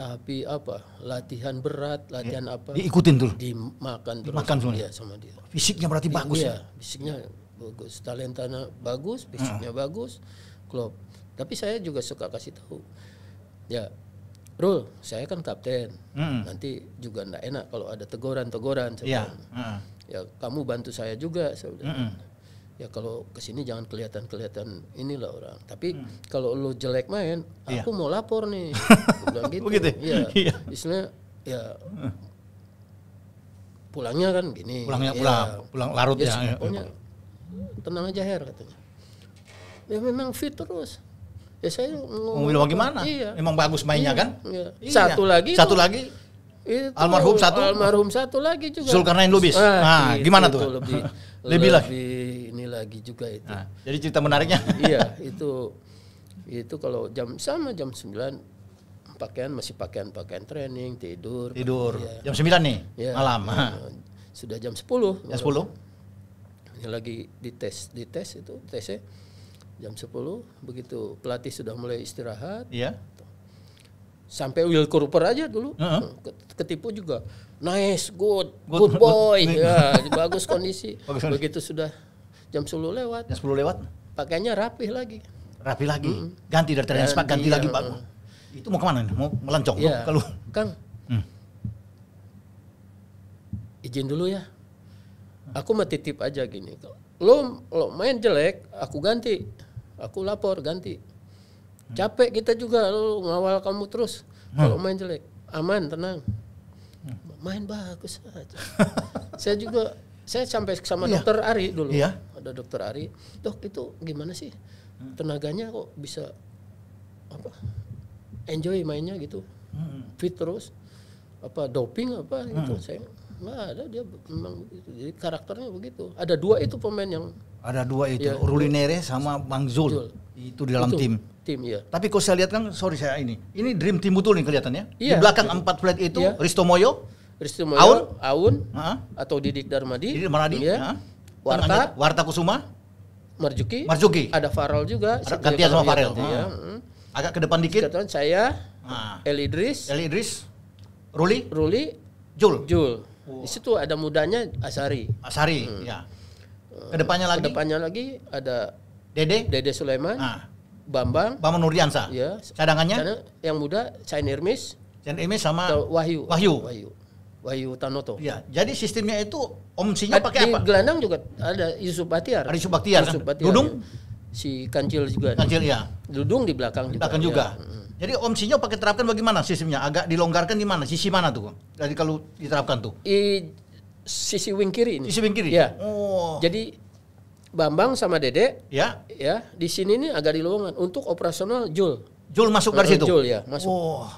tapi apa latihan berat latihan ya, apa diikutin tuh dimakan terus makan semuanya. Dia sama dia fisiknya berarti iya, bagus iya, ya fisiknya bagus talentanya bagus fisiknya hmm. bagus klub tapi saya juga suka kasih tahu ya Rul saya kan kapten hmm. nanti juga enggak enak kalau ada teguran teguran ya. Hmm. ya kamu bantu saya juga saya hmm ya kalau kesini jangan kelihatan kelihatan inilah orang tapi hmm. kalau lu jelek main iya. aku yeah. mau lapor nih bilang gitu Begitu? Oh, ya iya. istilahnya ya hmm. pulangnya kan gini pulangnya ya, pulang pulang larut ya, ya. tenang aja her katanya ya memang fit terus ya saya mau hmm. bilang gimana iya. emang bagus mainnya iya, kan iya. iya. satu lagi satu lagi itu, almarhum satu almarhum satu lagi juga Zulkarnain Lubis ah, nah, nah itu, gimana itu tuh lebih lebih, lebih lagi ini lagi juga itu. Nah, jadi cerita menariknya. iya, itu itu kalau jam sama jam 9 pakaian masih pakaian-pakaian training, tidur. Tidur. ya. Jam 9 nih ya, malam. Ya, sudah jam 10. Jam 10. Ini lagi dites, dites itu tesnya jam 10 begitu pelatih sudah mulai istirahat. Iya sampai Will Cooper aja dulu uh-huh. ketipu juga nice good good, good boy good. ya bagus kondisi bagus, begitu sudah jam 10 lewat jam 10 lewat pakainya rapih lagi rapi lagi ganti dari training ganti, ganti iya, lagi pak uh, itu mau kemana nih? mau melencong yeah. kalau kang hmm. hmm. izin dulu ya aku mau titip aja gini lo, lo main jelek aku ganti aku lapor ganti Capek kita juga lu ngawal kamu terus. Kalau hmm. main jelek, aman, tenang. Hmm. Main bagus aja. saya juga saya sampai sama iya. dokter Ari dulu. Iya. Ada dokter Ari. Dok, itu gimana sih? Hmm. Tenaganya kok bisa apa? Enjoy mainnya gitu. Fit terus. Apa doping apa gitu. Saya Nah, ada dia memang Jadi karakternya begitu. Ada dua itu pemain yang ada dua itu, ya, Rulinere sama Bang Zul. Zul. Itu di dalam itu, tim. Tim ya. Tapi kau saya lihat kan, sorry saya ini. Ini dream team betul nih kelihatannya. ya, Di iya. belakang empat flat itu ya. Risto Moyo, Risto Moyo, Aun, Aun ha? atau Didik Darmadi. Didik Darmadi, ya. Warta, Warta Kusuma, Marjuki. Marjuki. Ada Farel juga. Ada gantian sama Farel. ya. Agak ke depan dikit. Sekarang saya, ha. Elidris. Elidris. Ruli. Ruli. Jul. Jul. Di situ ada mudanya Asari. Asari, hmm. ya. Kedepannya eh, lagi? Kedepannya lagi ada Dede, Dede Sulaiman, ah. Bambang, Bambang Nurdiansa. Ya. Cadangannya? yang muda Chain Irmis. Chain Irmis sama Wahyu. Wahyu. Wahyu. Wahyu Tanoto. Ya, jadi sistemnya itu omsinya pakai apa? Di Gelandang juga ada Yusuf Batiar. Ada Yusuf Batiar. Yusuf Dudung? Kan? Si Kancil juga. Kancil ya. Dudung di belakang, di belakang juga. juga. Ya. Hmm. Jadi Om omsinya pakai terapkan bagaimana sistemnya? Agak dilonggarkan di mana? Sisi mana tuh? Jadi kalau diterapkan tuh? I, sisi wing kiri ini. Sisi wing kiri. Ya. Oh. Jadi Bambang sama Dede. Ya. Ya, di sini ini agak dilonggarkan untuk operasional Jul. Jul masuk dari eh, situ. Jul ya, masuk. Oh.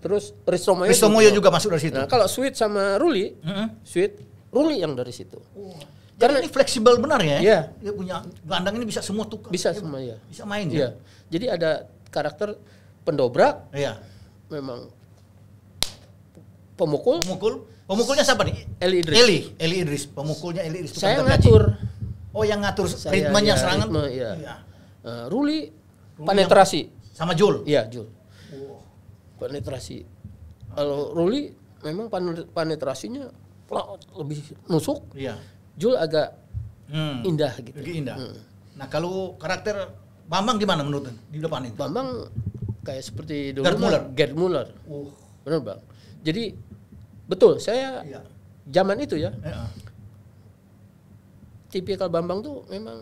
Terus Ristomoyo, juga, juga masuk dari situ. Nah, kalau Sweet sama Ruli, mm -hmm. Sweet, Ruli yang dari situ. Oh. Jadi Karena ini fleksibel benar ya. Iya. Dia punya gelandang ini bisa semua tukar. Bisa iya, semua ya. Bisa main ya. ya. Jadi ada karakter pendobrak. Iya. Memang pemukul. Pemukul. Pemukulnya siapa nih? Eli Idris. Eli, Eli Idris. Pemukulnya Eli Idris. Saya ngatur. Oh, yang ngatur ritmenya ya, serangan. Ritme, iya. Ya. Uh, Ruli, Ruli penetrasi. Sama Jul. Iya, Jul. Oh. Penetrasi. Kalau Ruli memang penetrasinya lebih nusuk. Iya. Jul agak hmm. indah gitu. Lebih indah. Hmm. Nah, kalau karakter Bambang gimana menurut di depan itu? Bambang kayak seperti dulu Gerd Muller. Gerd Muller. Uh. Benar bang. Jadi betul saya ya. zaman itu ya. ya. Tipikal Bambang tuh memang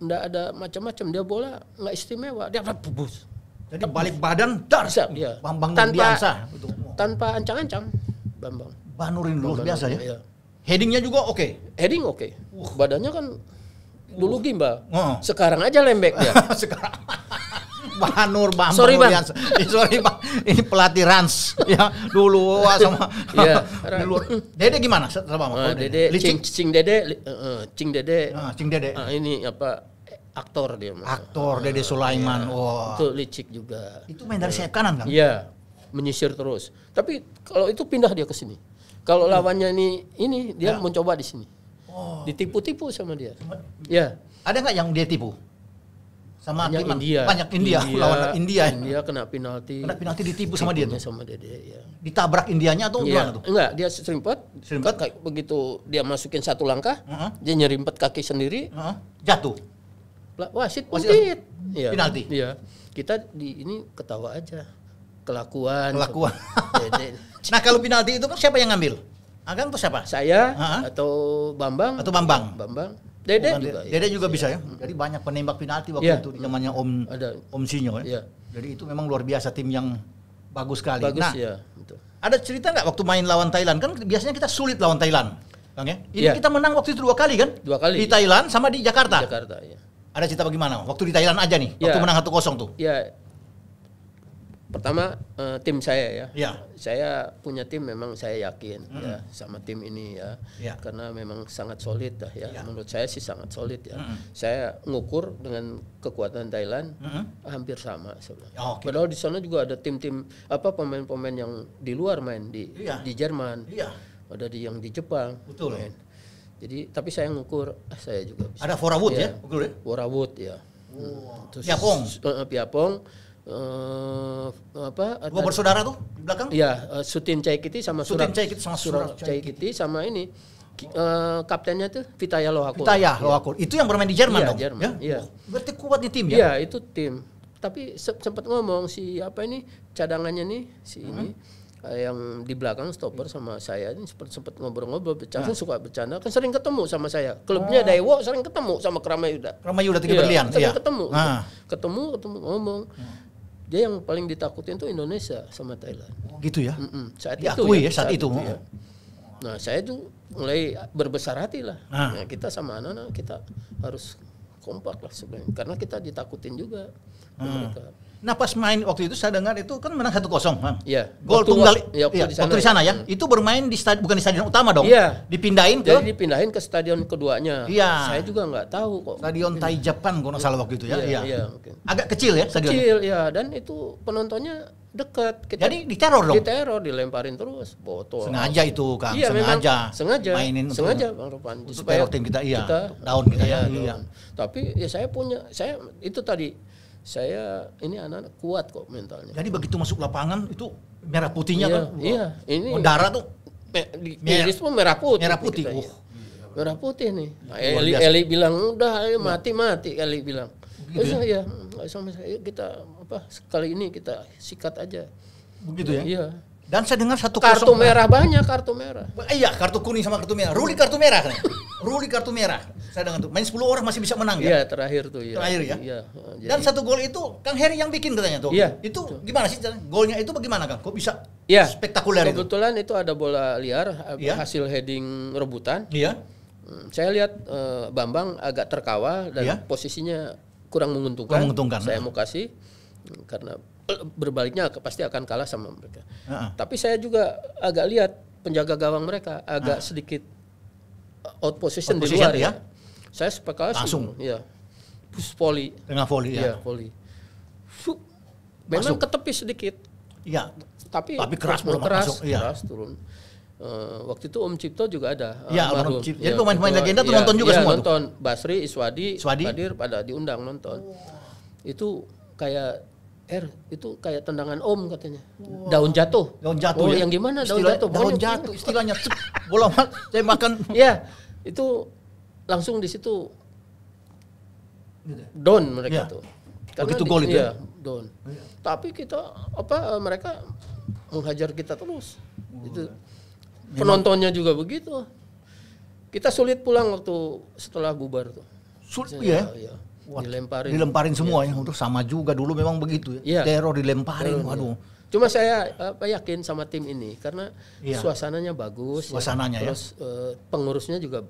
enggak ada macam-macam dia bola enggak istimewa dia bus. Jadi balik badan dar. Bisa, ya. Bambang tanpa, biasa. Tanpa ancang-ancang Bambang. Banurin luar biasa ya. ya. Headingnya juga oke. Okay. Heading oke. Okay. Uh. Badannya kan dulu uh. gimbal. Uh. Sekarang aja lembek ya. Sekarang. Pak Nur Bambang sorry, Bang. sorry Bang, ini pelatih Rans ya dulu sama ya, dulu. Dede gimana sama uh, Dede? cing, cing Dede eh, eh, Cing Dede. Ah, cing Dede. Ah, ini apa aktor dia mah. Aktor Dede Sulaiman. oh iya. Wow. Itu licik juga. Itu main dari sayap kanan kan? Iya. Menyisir terus. Tapi kalau itu pindah dia ke sini. Kalau iya. lawannya ini ini dia ya. mencoba di sini. Oh. Ditipu-tipu sama dia. Iya. Ada nggak yang dia tipu? sama banyak tim, India. Banyak India, India lawan India. Ya. India kena penalti. Kena penalti ditipu sama dia Sama dia, dia ya. Ditabrak Indianya atau ya. gimana tuh? Enggak, dia serimpet. Serimpet kayak begitu dia masukin satu langkah, uh -huh. dia nyerimpet kaki sendiri, uh -huh. jatuh. Wasit wasit ya. penalti. Iya. Kita di ini ketawa aja. Kelakuan. Kelakuan. Iya, nah, kalau penalti itu kan siapa yang ngambil? Agang tuh siapa? Saya uh -huh. atau Bambang? Atau Bambang. Bambang Dede juga. Dede iya. juga bisa ya. Iya. Jadi banyak penembak penalti waktu ya. itu di zamannya Om Ada. Om Sinyo ya. ya. Jadi itu memang luar biasa tim yang bagus sekali. Bagus nah, ya. Ada cerita nggak waktu main lawan Thailand kan biasanya kita sulit lawan Thailand. Bang ya. Ini ya. kita menang waktu itu dua kali kan? Dua kali. Di Thailand sama di Jakarta. Di Jakarta ya. Ada cerita bagaimana? Waktu di Thailand aja nih, waktu ya. menang satu kosong tuh. Ya, pertama uh, tim saya ya. ya. Saya punya tim memang saya yakin mm. ya sama tim ini ya. ya. Karena memang sangat solid ya. ya. Menurut saya sih sangat solid ya. Mm. Saya ngukur dengan kekuatan Thailand mm. hampir sama sebenarnya. Oh, ya, okay. Padahal di sana juga ada tim-tim apa pemain-pemain yang di luar main di ya. di Jerman. Ya. Ada di yang di Jepang. Betul. Ya. Main. Jadi tapi saya ngukur ah, saya juga bisa. Ada Forawood iya. ya? Forawood ya. Wood, ya. Wow. Hmm, terus, Piapong. Eh, eh, Piapong uh, apa? Dua bersaudara tuh di belakang? Iya, uh, Sutin Caikiti sama Sutin caykiti Caikiti sama Surat Caikiti sama ini uh, kaptennya tuh Vitaya loakul Vitaya loakul Ya. Itu yang bermain di Jerman iya, dong. Jerman. Ya? Iya. Oh, berarti kuat di tim ya? Iya, itu tim. Tapi se sempat ngomong si apa ini cadangannya nih si hmm. ini uh, yang di belakang stopper sama saya ini sempat sempat ngobrol-ngobrol bercanda nah. suka bercanda kan sering ketemu sama saya klubnya oh. Daiwo sering ketemu sama Kramayuda Kramayuda tiga iya, berlian sering ya. ketemu nah. ketemu ketemu ngomong hmm dia yang paling ditakutin tuh Indonesia sama Thailand. Gitu ya? Mm -mm. Saat itu ya, ya, saat, saat itu. itu ya. Nah saya tuh mulai berbesar hati lah. Nah. nah kita sama anak-anak kita harus kompak lah sebenarnya. Karena kita ditakutin juga hmm. mereka. Nah pas main waktu itu saya dengar itu kan menang satu kosong, Iya. Gol tunggal. Iya, iya, ya, waktu, ya, di sana, waktu di sana ya. ya. Itu bermain di stadion bukan di stadion utama dong. Iya. Dipindahin ke. Jadi dipindahin ke stadion keduanya. Iya. Saya juga nggak tahu kok. Stadion Tai Japan kalau nggak salah waktu itu ya. Iya. iya. iya okay. Agak kecil ya stadion. Kecil ya dan itu penontonnya dekat. Kita Jadi diteror dong. Diteror dilemparin terus botol. Sengaja itu Kang. Iya, sengaja. sengaja. Mainin sengaja Bang Rupan supaya tim kita iya. Kita, daun kita ya. Iya. Tapi ya saya punya saya itu tadi saya ini anak-anak kuat kok mentalnya. Jadi begitu masuk lapangan itu merah putihnya iya, kan. Iya. Wah. Iya, ini oh, darah tuh di merah. pun merah putih. Merah putih. Kita, oh. ya. Merah putih nih. Nah, Eli, Eli bilang udah ayo iya. mati mati Eli bilang. Gitu ya? ya, sama saya kita apa sekali ini kita sikat aja. Begitu ya? Iya. Dan saya dengar satu kartu merah banyak kartu merah. Iya, kartu kuning sama kartu merah. Ruli kartu merah kan. Ruli kartu merah. Saya dengar tuh main 10 orang masih bisa menang ya. Iya, kan? terakhir tuh ya. Terakhir ya. Iya. Jadi... Dan satu gol itu Kang Heri yang bikin katanya tuh. Iya. Itu tuh. gimana sih golnya itu bagaimana Kang? Kok bisa iya. spektakuler Kebetulan itu? itu ada bola liar iya. hasil heading rebutan. Iya. Hmm, saya lihat uh, Bambang agak terkawal dan iya. posisinya kurang menguntungkan. Kurang menguntungkan. Saya ya. mau kasih hmm, karena Eh, berbaliknya pasti akan kalah sama mereka. Uh-uh. Tapi saya juga agak lihat penjaga gawang mereka agak uh. sedikit eh, out position, di luar ya. ya. Saya sepakat langsung. Ya. Push volley. Tengah volley ya. ya volley. Fuh. Memang masuk. ke sedikit. Iya. Tapi, tapi keras belum keras, masuk. Keras, iya. keras turun. Uh, waktu itu Om Cipto juga ada. Ya, Om Cipto. Iya, Jadi pemain-pemain ya, legenda tuh ya, nonton juga ya, semua. nonton. Tuh. Basri, Iswadi, Iswadi, hadir pada diundang nonton. Itu kayak R itu kayak tendangan om katanya. Wow. Daun jatuh. Daun jatuh. Oh, ya? yang gimana? Daun Istilah, jatuh. Daun jatuh istilahnya cep, bola saya makan. Iya, itu langsung di situ gitu. down mereka ya. tuh. Oh, Karena Begitu gol itu. Iya, ya? down. Ya. Tapi kita apa eh, mereka menghajar kita terus. Wow. itu penontonnya juga begitu. Kita sulit pulang waktu setelah bubar tuh. Sulit ya. ya. Wah, dilemparin. Dilemparin semuanya. Ya. Untuk sama juga dulu memang begitu ya. ya. Teror dilemparin. Iya. Waduh. Ya. Cuma saya apa yakin sama tim ini karena ya. suasananya bagus. Ya. Suasananya ya. Terus ya. pengurusnya juga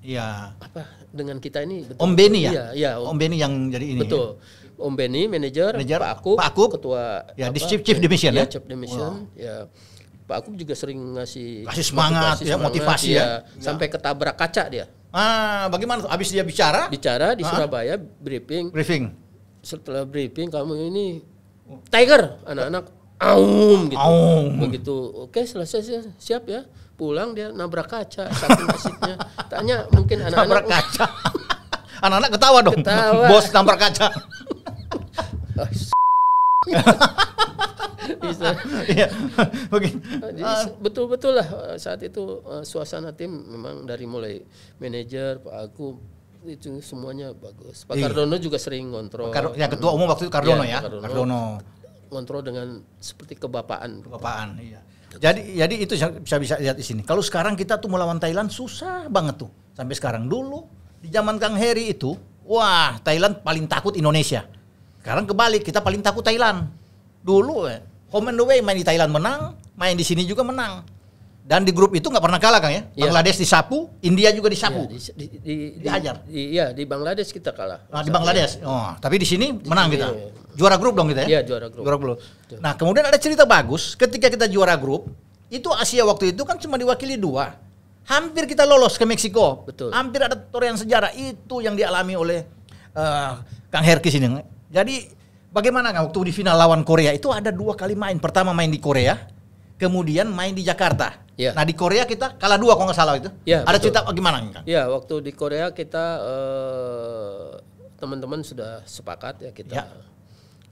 Iya. Apa dengan kita ini betul. Om Beni ya? Iya, ya, Om, Om Beni yang jadi ini. Betul. Ya? Om Beni manajer, Pak Aku, Pak Aku ketua ya, apa, di chief, chief division ya. ya. Chief division wow. ya Pak Agung juga sering ngasih kasih semangat, motivasi, ya, semangat motivasi ya, ya. sampai ya. ketabrak kaca dia. Ah, bagaimana? Habis dia bicara? Bicara di ah. Surabaya briefing. Briefing. Setelah briefing kamu ini Tiger anak-anak aum gitu. Aum. Begitu oke selesai siap ya. Pulang dia nabrak kaca Tanya mungkin anak-anak nabrak kaca. anak-anak ketawa dong. Ketawa. Bos nabrak kaca. bisa ya mungkin ah. betul-betul lah eh, saat itu eh, suasana tim memang dari mulai manajer Pak aku itu semuanya bagus Pak Cardono iya. juga sering ngontrol ya ketua umum waktu itu Cardono iya, ya, ya. Cardono, ngontrol dengan seperti kebapaan kebapaan iya jadi jadi itu bisa bisa lihat di sini kalau sekarang kita tuh melawan Thailand susah banget tuh sampai sekarang dulu di zaman Kang Heri itu wah Thailand paling takut Indonesia sekarang kebalik, kita paling takut Thailand. Dulu eh, home and away main di Thailand menang, main di sini juga menang. Dan di grup itu nggak pernah kalah Kang ya. ya. Bangladesh disapu, India juga disapu. Ya, di, di, di, Dihajar. Di, iya, di Bangladesh kita kalah. Nah, di Bangladesh. Ya. Oh, tapi di sini di menang sini, kita. Ya. Juara grup dong kita ya. Iya, juara grup. Juara grup. Nah, kemudian ada cerita bagus ketika kita juara grup, itu Asia waktu itu kan cuma diwakili dua. Hampir kita lolos ke Meksiko. Betul. Hampir ada torian sejarah itu yang dialami oleh uh, Kang Herkis ini. Jadi bagaimana nggak waktu di final lawan Korea itu ada dua kali main. Pertama main di Korea, kemudian main di Jakarta. Ya. Nah di Korea kita kalah dua kalau nggak salah itu. Ya, ada betul. cerita gimana kan? Ya waktu di Korea kita teman eh, teman-teman sudah sepakat ya kita ya.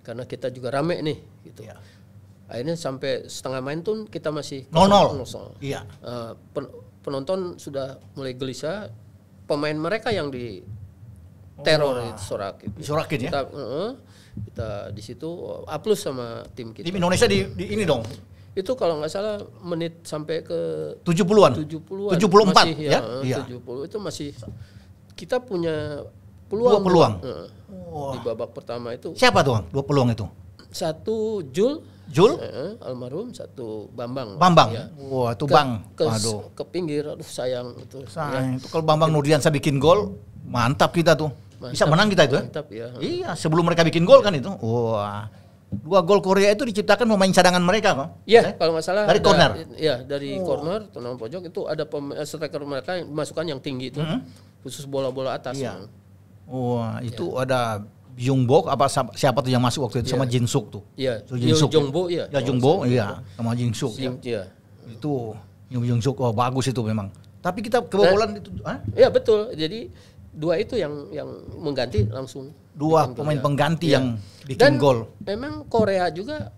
karena kita juga rame nih gitu. Ya. Akhirnya sampai setengah main tuh kita masih nol nol. Iya. Uh, penonton sudah mulai gelisah, pemain mereka yang di Oh. teror itu Sorakit. Sorakin ya. Kita, uh, kita di situ aplus uh, sama tim kita. Tim Indonesia di, di ini dong. Itu kalau nggak salah menit sampai ke 70-an. 70-an. 74 masih, ya. ya? Uh, iya. tujuh 70 itu masih kita punya peluang. Dua peluang. Uh, oh. Di babak pertama itu. Siapa tuh, Dua peluang itu. Satu Jul Jul eh, almarhum satu Bambang. Bambang. Ya. Wah, itu Bang. Ke, ke pinggir aduh sayang itu. Sayang. Ya. Itu kalau Bambang Nurdiansa bikin gol, mantap kita tuh bisa menang kita itu eh? mantap, ya. Iya, sebelum mereka bikin gol kan itu. Wah. Dua gol Korea itu diciptakan pemain cadangan mereka kok. Iya, kalau masalah dari corner. Iya, dari oh. corner tendangan pojok itu ada eh, striker mereka yang masukan yang tinggi itu. Hmm? Khusus bola-bola atas. Iya. Wah, oh, itu ya. ada Bok apa siapa tuh yang masuk waktu itu yeah. sama iya. Jinsuk tuh. Iya. Yeah. Suk. Jinsuk. Ya? iya. Ya Jongbo iya sama Jinsuk. Ya. Iya. Yeah. Itu Jung Jinsuk oh bagus itu memang. Tapi kita kebobolan nah, itu ah? Iya betul. Jadi dua itu yang yang mengganti langsung dua pemain ya. pengganti ya. yang bikin gol. Memang Korea juga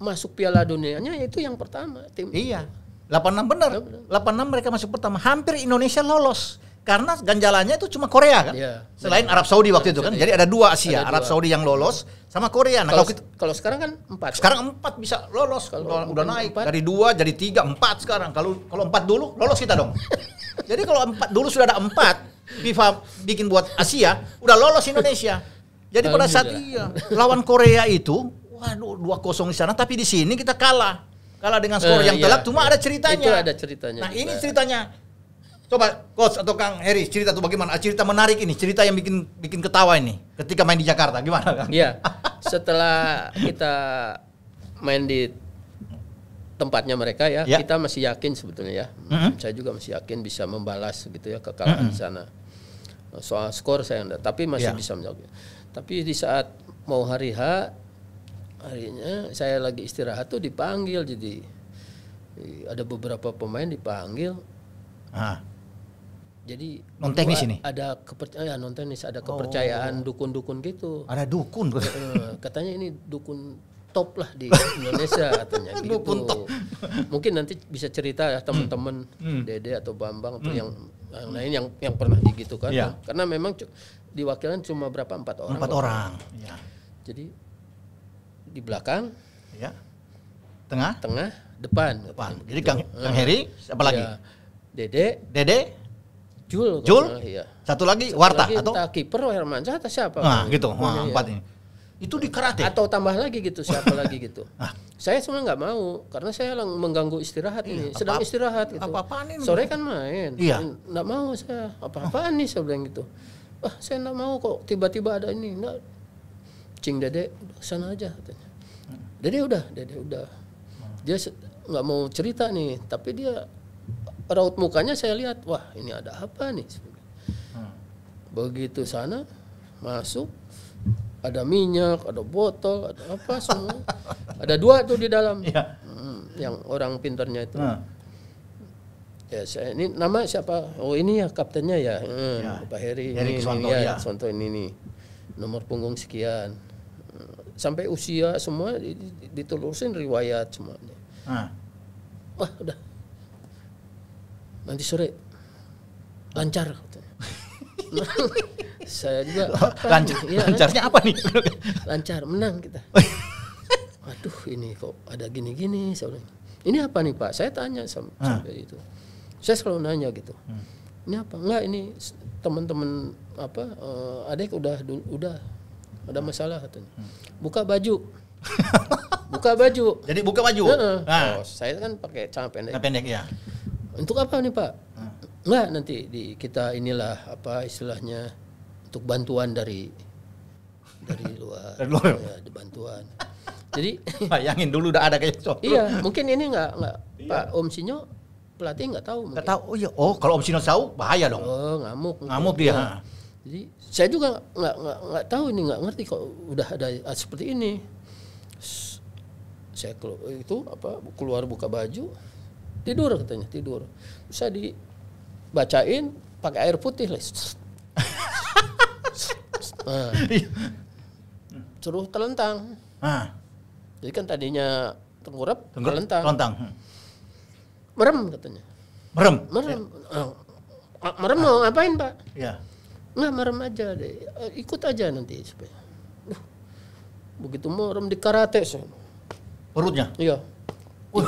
masuk Piala Dunianya itu yang pertama tim. Iya. 86 benar. 86 mereka masuk pertama. Hampir Indonesia lolos karena ganjalannya itu cuma Korea kan. ya, Selain Arab Saudi waktu itu kan. Jadi ada dua Asia, ada Arab Saudi yang lolos sama Korea. Nah, kalau, kalau, kita, kalau sekarang kan empat. Sekarang empat bisa lolos kalau udah, udah naik empat. dari dua jadi tiga empat sekarang. Kalau kalau empat dulu lolos kita dong. jadi kalau empat dulu sudah ada empat FIFA bikin buat Asia, udah lolos Indonesia. Jadi pada saat ya. iya lawan Korea itu, waduh dua kosong di sana tapi di sini kita kalah. Kalah dengan skor uh, yang iya, telak cuma iya. ada ceritanya. Itu ada ceritanya. Nah, juga. ini ceritanya. Coba coach atau Kang Heri cerita tuh bagaimana ah, cerita menarik ini, cerita yang bikin bikin ketawa ini ketika main di Jakarta. Gimana Kang? Iya. Setelah kita main di tempatnya mereka ya, ya. kita masih yakin sebetulnya ya. Mm -hmm. Saya juga masih yakin bisa membalas gitu ya kekalahan mm -hmm. di sana soal skor saya enggak tapi masih yeah. bisa menjawab tapi di saat mau hari H harinya saya lagi istirahat tuh dipanggil jadi eh, ada beberapa pemain dipanggil ah. jadi non teknis ini ada kepercayaan non teknis ada oh. kepercayaan dukun dukun-dukun gitu ada dukun eh, eh, katanya ini dukun top lah di Indonesia katanya gitu. top Mungkin nanti bisa cerita ya teman-teman hmm. hmm. Dede atau Bambang atau hmm. yang Nah, lain yang yang pernah kan? Ya. Karena memang diwakilkan cuma berapa empat orang. Empat orang. Ya. Jadi di belakang. Ya. Tengah. Tengah. Depan. Depan. Gitu. Jadi Kang, Kang Heri, Heri, lagi? ya. lagi? Dede. Dede. Jul. Jul. iya. Satu lagi Satu Warta lagi, atau kiper Hermansyah atau siapa? Nah, gitu. Wah, iya. empat ini itu di karate atau tambah lagi gitu siapa lagi gitu ah. saya sebenarnya nggak mau karena saya mengganggu istirahat iya, ini apa, sedang istirahat gitu apa apaan ini sore kan main iya. nggak mau saya apa apaan oh. nih saya bilang gitu ah saya nggak mau kok tiba-tiba ada ini nggak cing dede sana aja katanya dede udah dede udah dia nggak mau cerita nih tapi dia raut mukanya saya lihat wah ini ada apa nih hmm. begitu sana masuk ada minyak, ada botol, ada apa semua. ada dua tuh di dalam. Ya. Hmm, yang orang pinternya itu. Nah. Ya, saya, ini nama siapa? Oh ini ya kaptennya ya, hmm, ya. Pak Heri. Heri ini, ya, ya. ini nih. Nomor punggung sekian. Sampai usia semua ditelusin riwayat semuanya. Nah. Wah udah. Nanti sore lancar. saya juga oh, lancar ya, lancarnya apa nih lancar menang kita aduh ini kok ada gini-gini saya ini apa nih pak saya tanya sam ah. sampai itu saya selalu nanya gitu hmm. ini apa enggak ini teman-teman apa uh, eh, adek udah udah ada ah. masalah katanya hmm. buka baju buka baju jadi buka baju nah, nah. Oh, saya kan pakai celana pendek celana pendek ya untuk apa nih pak ah. enggak nanti di kita inilah apa istilahnya untuk bantuan dari dari luar. dari luar. Ya, bantuan. Jadi bayangin dulu udah ada kayak soal. Iya, mungkin ini nggak nggak iya. Pak Om Sinyo pelatih nggak tahu. Nggak tahu. Oh iya. Oh kalau Om Sinyo tahu bahaya dong. Oh ngamuk. Ngamuk dia. Ya. Jadi saya juga nggak nggak nggak tahu ini nggak ngerti kok udah ada ah, seperti ini. Saya keluar itu apa keluar buka baju tidur katanya tidur. saya dibacain pakai air putih list Eh. Iya. Suruh telentang. Ah. Jadi kan tadinya tengkurap, telentang. Telentang. Hmm. Merem katanya. Merem. Merem. Ya. Oh. Merem mau ngapain, Pak? Ya. Nggak merem aja deh. Eh, ikut aja nanti supaya. Begitu merem di karate sih, Perutnya? Iya. Uh.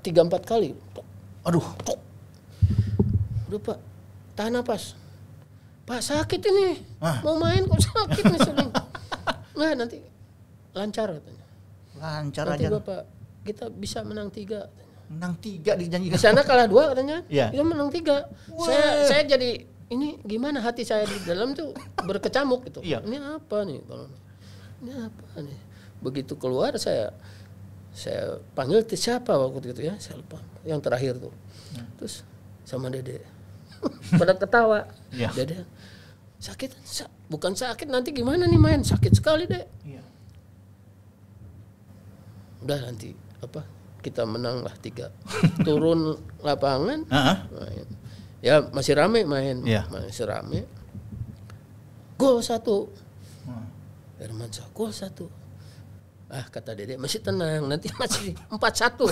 Tiga empat kali. Aduh. Udah Pak, tahan nafas. Pak sakit ini, Hah? mau main kok sakit nih sering. nah nanti lancar katanya. Lancar nanti aja. Bapak kita bisa menang tiga. Menang tiga dijanjikan. Di sana kalah dua katanya. Iya. Kita menang tiga. Saya saya jadi ini gimana hati saya di dalam tuh berkecamuk gitu. Iya. Ini apa nih kalau ini apa nih? Begitu keluar saya saya panggil siapa waktu itu ya saya lupa yang terakhir tuh. Iya. Terus sama Dede pada ketawa. Iya. sakit sa bukan sakit nanti gimana nih main sakit sekali deh. Iya. Udah nanti apa kita menang lah tiga turun lapangan main. ya masih rame main yeah. masih rame gol satu Herman hmm. gol satu ah kata dede masih tenang nanti masih empat satu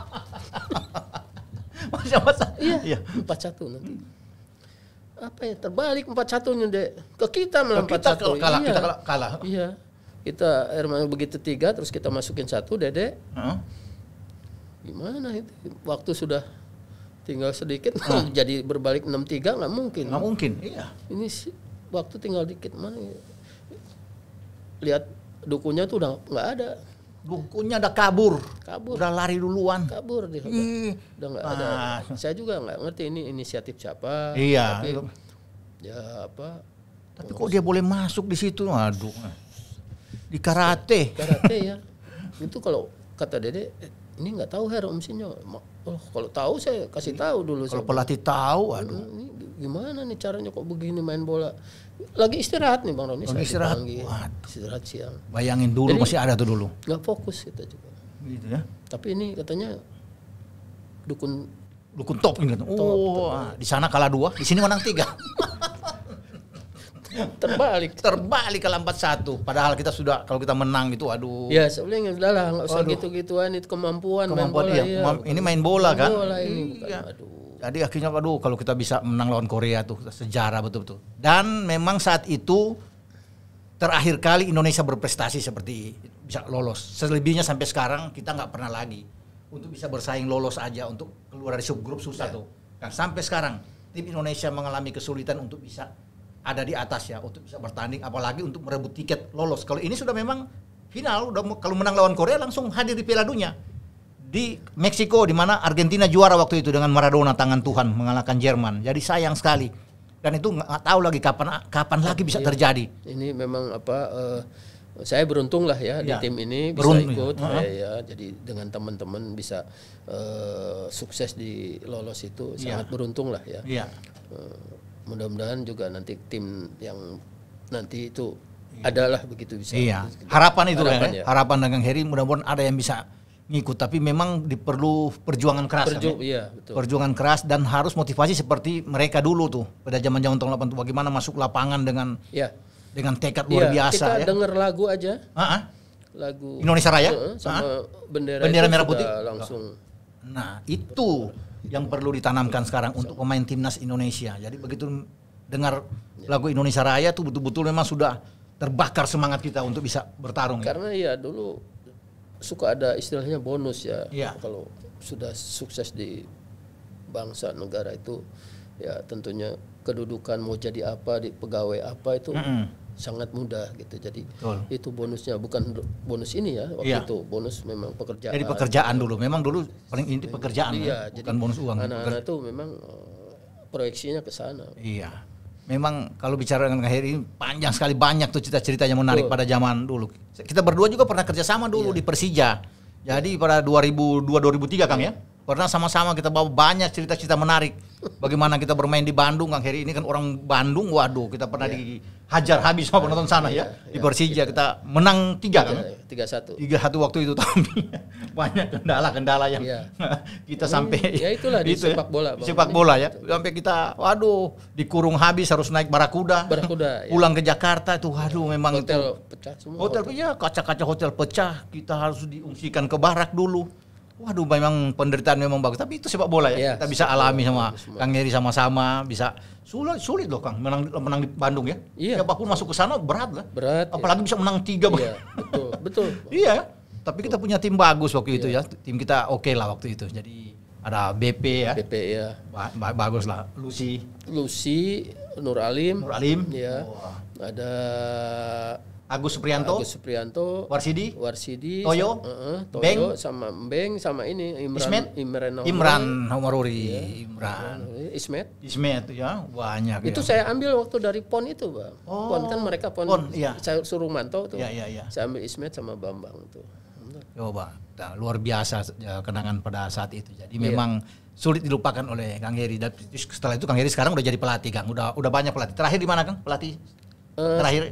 Masya masa. Iya, iya. Empat satu nanti. Apa ya terbalik empat satunya deh ke kita malah empat satu. Kalah, iya. Kita kalah. Iya. Kita Herman begitu tiga terus kita masukin satu dede. Huh? Gimana itu? Waktu sudah tinggal sedikit huh? Ah. jadi berbalik enam tiga nggak mungkin. Nggak mungkin. Iya. Ini sih, waktu tinggal dikit mana? Ya? Lihat dukunya tuh udah nggak ada bukunya udah kabur. Kabur. Udah lari duluan. Kabur dia. Ih. Udah gak ada. Nah. Saya juga nggak ngerti ini inisiatif siapa. Iya. Tapi, ya apa? Tapi kok dia boleh masuk di situ? Aduh. Di karate. Karate ya. itu kalau kata Dede ini nggak tahu Her Om Sinyo. Oh, kalau tahu saya kasih tahu dulu. Kalau pelatih tahu, aduh. Ini gimana nih caranya kok begini main bola lagi istirahat nih bang Roni lagi istirahat Waduh. istirahat siang bayangin dulu Jadi, masih ada tuh dulu nggak fokus kita juga gitu ya tapi ini katanya dukun dukun top gitu oh top, ah, di sana kalah dua di sini menang tiga terbalik terbalik kalah empat satu padahal kita sudah kalau kita menang itu aduh ya sebenarnya adalah nggak usah gitu gituan itu kemampuan kemampuan main bola, iya. ya. ini main bola kan bola ini iya. aduh jadi akhirnya aduh kalau kita bisa menang lawan Korea tuh sejarah betul-betul. Dan memang saat itu terakhir kali Indonesia berprestasi seperti bisa lolos. Selebihnya sampai sekarang kita nggak pernah lagi untuk bisa bersaing lolos aja untuk keluar dari subgrup susah yeah. tuh. Nah, sampai sekarang tim Indonesia mengalami kesulitan untuk bisa ada di atas ya untuk bisa bertanding apalagi untuk merebut tiket lolos. Kalau ini sudah memang final udah kalau menang lawan Korea langsung hadir di Piala Dunia di Meksiko di mana Argentina juara waktu itu dengan Maradona tangan Tuhan mengalahkan Jerman. Jadi sayang sekali. Dan itu nggak tahu lagi kapan kapan lagi bisa terjadi. Ini memang apa uh, saya beruntung lah ya, ya. di iya. tim ini bisa beruntung. Iya. ikut uh -huh. Iya, jadi dengan teman-teman bisa uh, sukses di lolos itu sangat beruntung lah ya. ya. Uh, mudah-mudahan juga nanti tim yang nanti itu adalah begitu bisa. Iya. Harapan itu harapan, ya. harapan dengan Heri mudah-mudahan ada yang bisa ngikut tapi memang diperlu perjuangan keras kan Perju kan, ya? iya, betul. perjuangan keras dan harus motivasi seperti mereka dulu tuh pada zaman zaman tahun 80 bagaimana masuk lapangan dengan ya. dengan tekad ya, luar biasa kita ya. denger lagu aja ha -ha? lagu Indonesia Raya uh, sama ha -ha? bendera bendera merah putih langsung nah itu yang perlu ditanamkan sekarang untuk pemain timnas Indonesia jadi begitu dengar iya. lagu Indonesia Raya tuh betul-betul memang sudah terbakar semangat kita untuk bisa bertarung ya. karena ya, ya dulu suka ada istilahnya bonus ya. ya. Kalau sudah sukses di bangsa negara itu ya tentunya kedudukan mau jadi apa di pegawai apa itu mm -hmm. sangat mudah gitu. Jadi Betul. itu bonusnya bukan bonus ini ya waktu ya. itu bonus memang pekerjaan. Jadi pekerjaan dulu. Memang dulu paling inti iya, pekerjaan iya, ya, bukan jadi bonus uang. Anak-anak itu memang eh, proyeksinya ke sana. Iya memang kalau bicara dengan akhir ini panjang sekali banyak tuh cerita ceritanya yang menarik Betul. pada zaman dulu. Kita berdua juga pernah kerjasama dulu iya. di Persija. Jadi pada 2002 2003 Kang ya. Pernah sama-sama kita bawa banyak cerita-cerita menarik. Bagaimana kita bermain di Bandung, Kang Heri ini kan orang Bandung, waduh kita pernah yeah. dihajar habis sama penonton sana yeah, ya. Yeah, di iya, Persija yeah. kita menang tiga kan? Iya, iya, tiga satu. Tiga satu waktu itu tapi banyak kendala-kendala yang yeah. kita hmm, sampai. Ya itulah di sepak bola. ya. Sepak bola ya, gitu. sampai kita waduh dikurung habis harus naik barakuda. Barakuda. pulang ke Jakarta itu waduh memang hotel itu. pecah semua. Hotel, hotel. ya kaca-kaca hotel pecah, kita harus diungsikan ke barak dulu waduh memang penderitaan memang bagus tapi itu sepak bola ya, ya kita bisa alami sama semua. Kang Nyeri sama-sama bisa sulit sulit loh Kang menang menang di Bandung ya iya. siapapun masuk ke sana berat lah berat iya. apalagi ya. bisa menang tiga iya, betul betul iya tapi kita punya tim bagus waktu itu iya. ya tim kita oke okay lah waktu itu jadi ada BP ya BP ya ba ba bagus lah Lucy Lucy Nur Alim Nur Alim ya ada Agus Suprianto, Agus Suprianto, Warsidi, Warsidi, Toyo, uh, Toyo Beng, sama Beng sama ini Imran Ismet? Imran Omar. Imran Homaruri, iya. ya. Imran. Ismet. Ismet ya, banyak. Itu ya. saya ambil waktu dari PON itu, Bang. Oh. PON kan mereka PON, PON iya. saya suruh Manto tuh. ya, ya, ya. Saya ambil Ismet sama Bambang tuh. bang. Oh, nah, luar biasa ya, kenangan pada saat itu. Jadi iya. memang sulit dilupakan oleh Kang Heri dan setelah itu Kang Heri sekarang udah jadi pelatih Kang udah udah banyak pelatih terakhir di mana Kang pelatih Eh, terakhir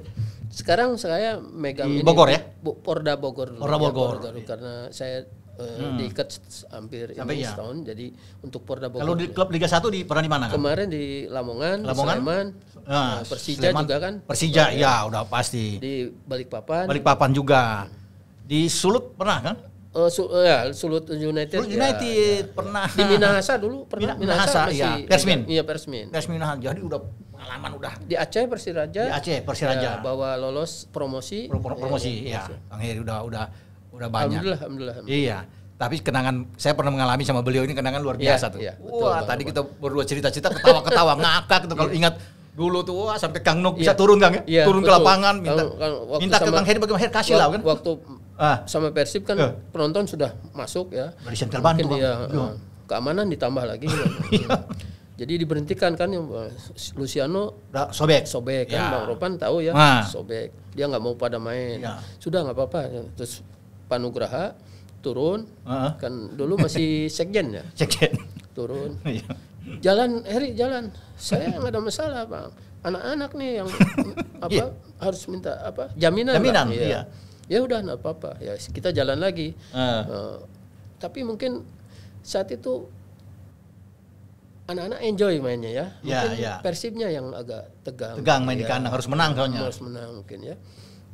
sekarang saya megang di Bogor ini, ya Porda Bogor dulu, iya, Porda Bogor, ya, Bogor karena saya uh, hmm. diikat hampir Sampai ini iya. setahun jadi untuk Porda Bogor kalau di klub Liga 1 di pernah di mana kan? kemarin di Lamongan, Lamongan? Sleman ah, nah, Persija Sleman, juga kan Persija ya, ya udah pasti di Balikpapan Balikpapan juga di Sulut pernah kan Uh, su uh, ya, Sulut United. Sulut ya, United ya, pernah. Di Minahasa dulu pernah. Minahasa, Minahasa ya. Persmin. Iya Persmin. Persmin jadi udah pengalaman udah di Aceh Persiraja di Aceh Persiraja ya, bahwa lolos promosi Pro promosi ya, ya. Bang Heri udah udah udah banyak alhamdulillah, alhamdulillah, alhamdulillah. iya tapi kenangan saya pernah mengalami sama beliau ini kenangan luar iya, biasa ya, tuh. Ya, betul, wah, bang, tadi bang. kita berdua cerita-cerita ketawa-ketawa ngakak tuh gitu. kalau iya. ingat dulu tuh wah sampai Kang Nok iya. bisa turun Kang ya, turun betul. ke lapangan minta kan, minta sama, ke bang Heri bagaimana Heri kasih lah kan. Waktu ah. sama Persib kan uh. penonton sudah masuk ya. Dari sentral bantu Ya, uh, keamanan ditambah lagi. Jadi diberhentikan kan eh, Luciano sobek. Sobek kan ya. Bang Ropan tahu ya, nah. sobek. Dia nggak mau pada main. Ya. Sudah nggak apa-apa. Terus Panugraha turun uh -huh. kan dulu masih sekjen ya. sekjen. Turun. Iya. jalan Heri jalan. Saya nggak ada masalah, Bang. Anak-anak nih yang apa yeah. harus minta apa? Jaminan. Jaminan, ya, iya. Ya udah nggak apa-apa. Ya kita jalan lagi. Uh. Uh, tapi mungkin saat itu anak-anak enjoy mainnya ya. ya mungkin ya, ya. Persibnya yang agak tegang. Tegang main ya. di kandang harus menang soalnya. Harus menang mungkin ya.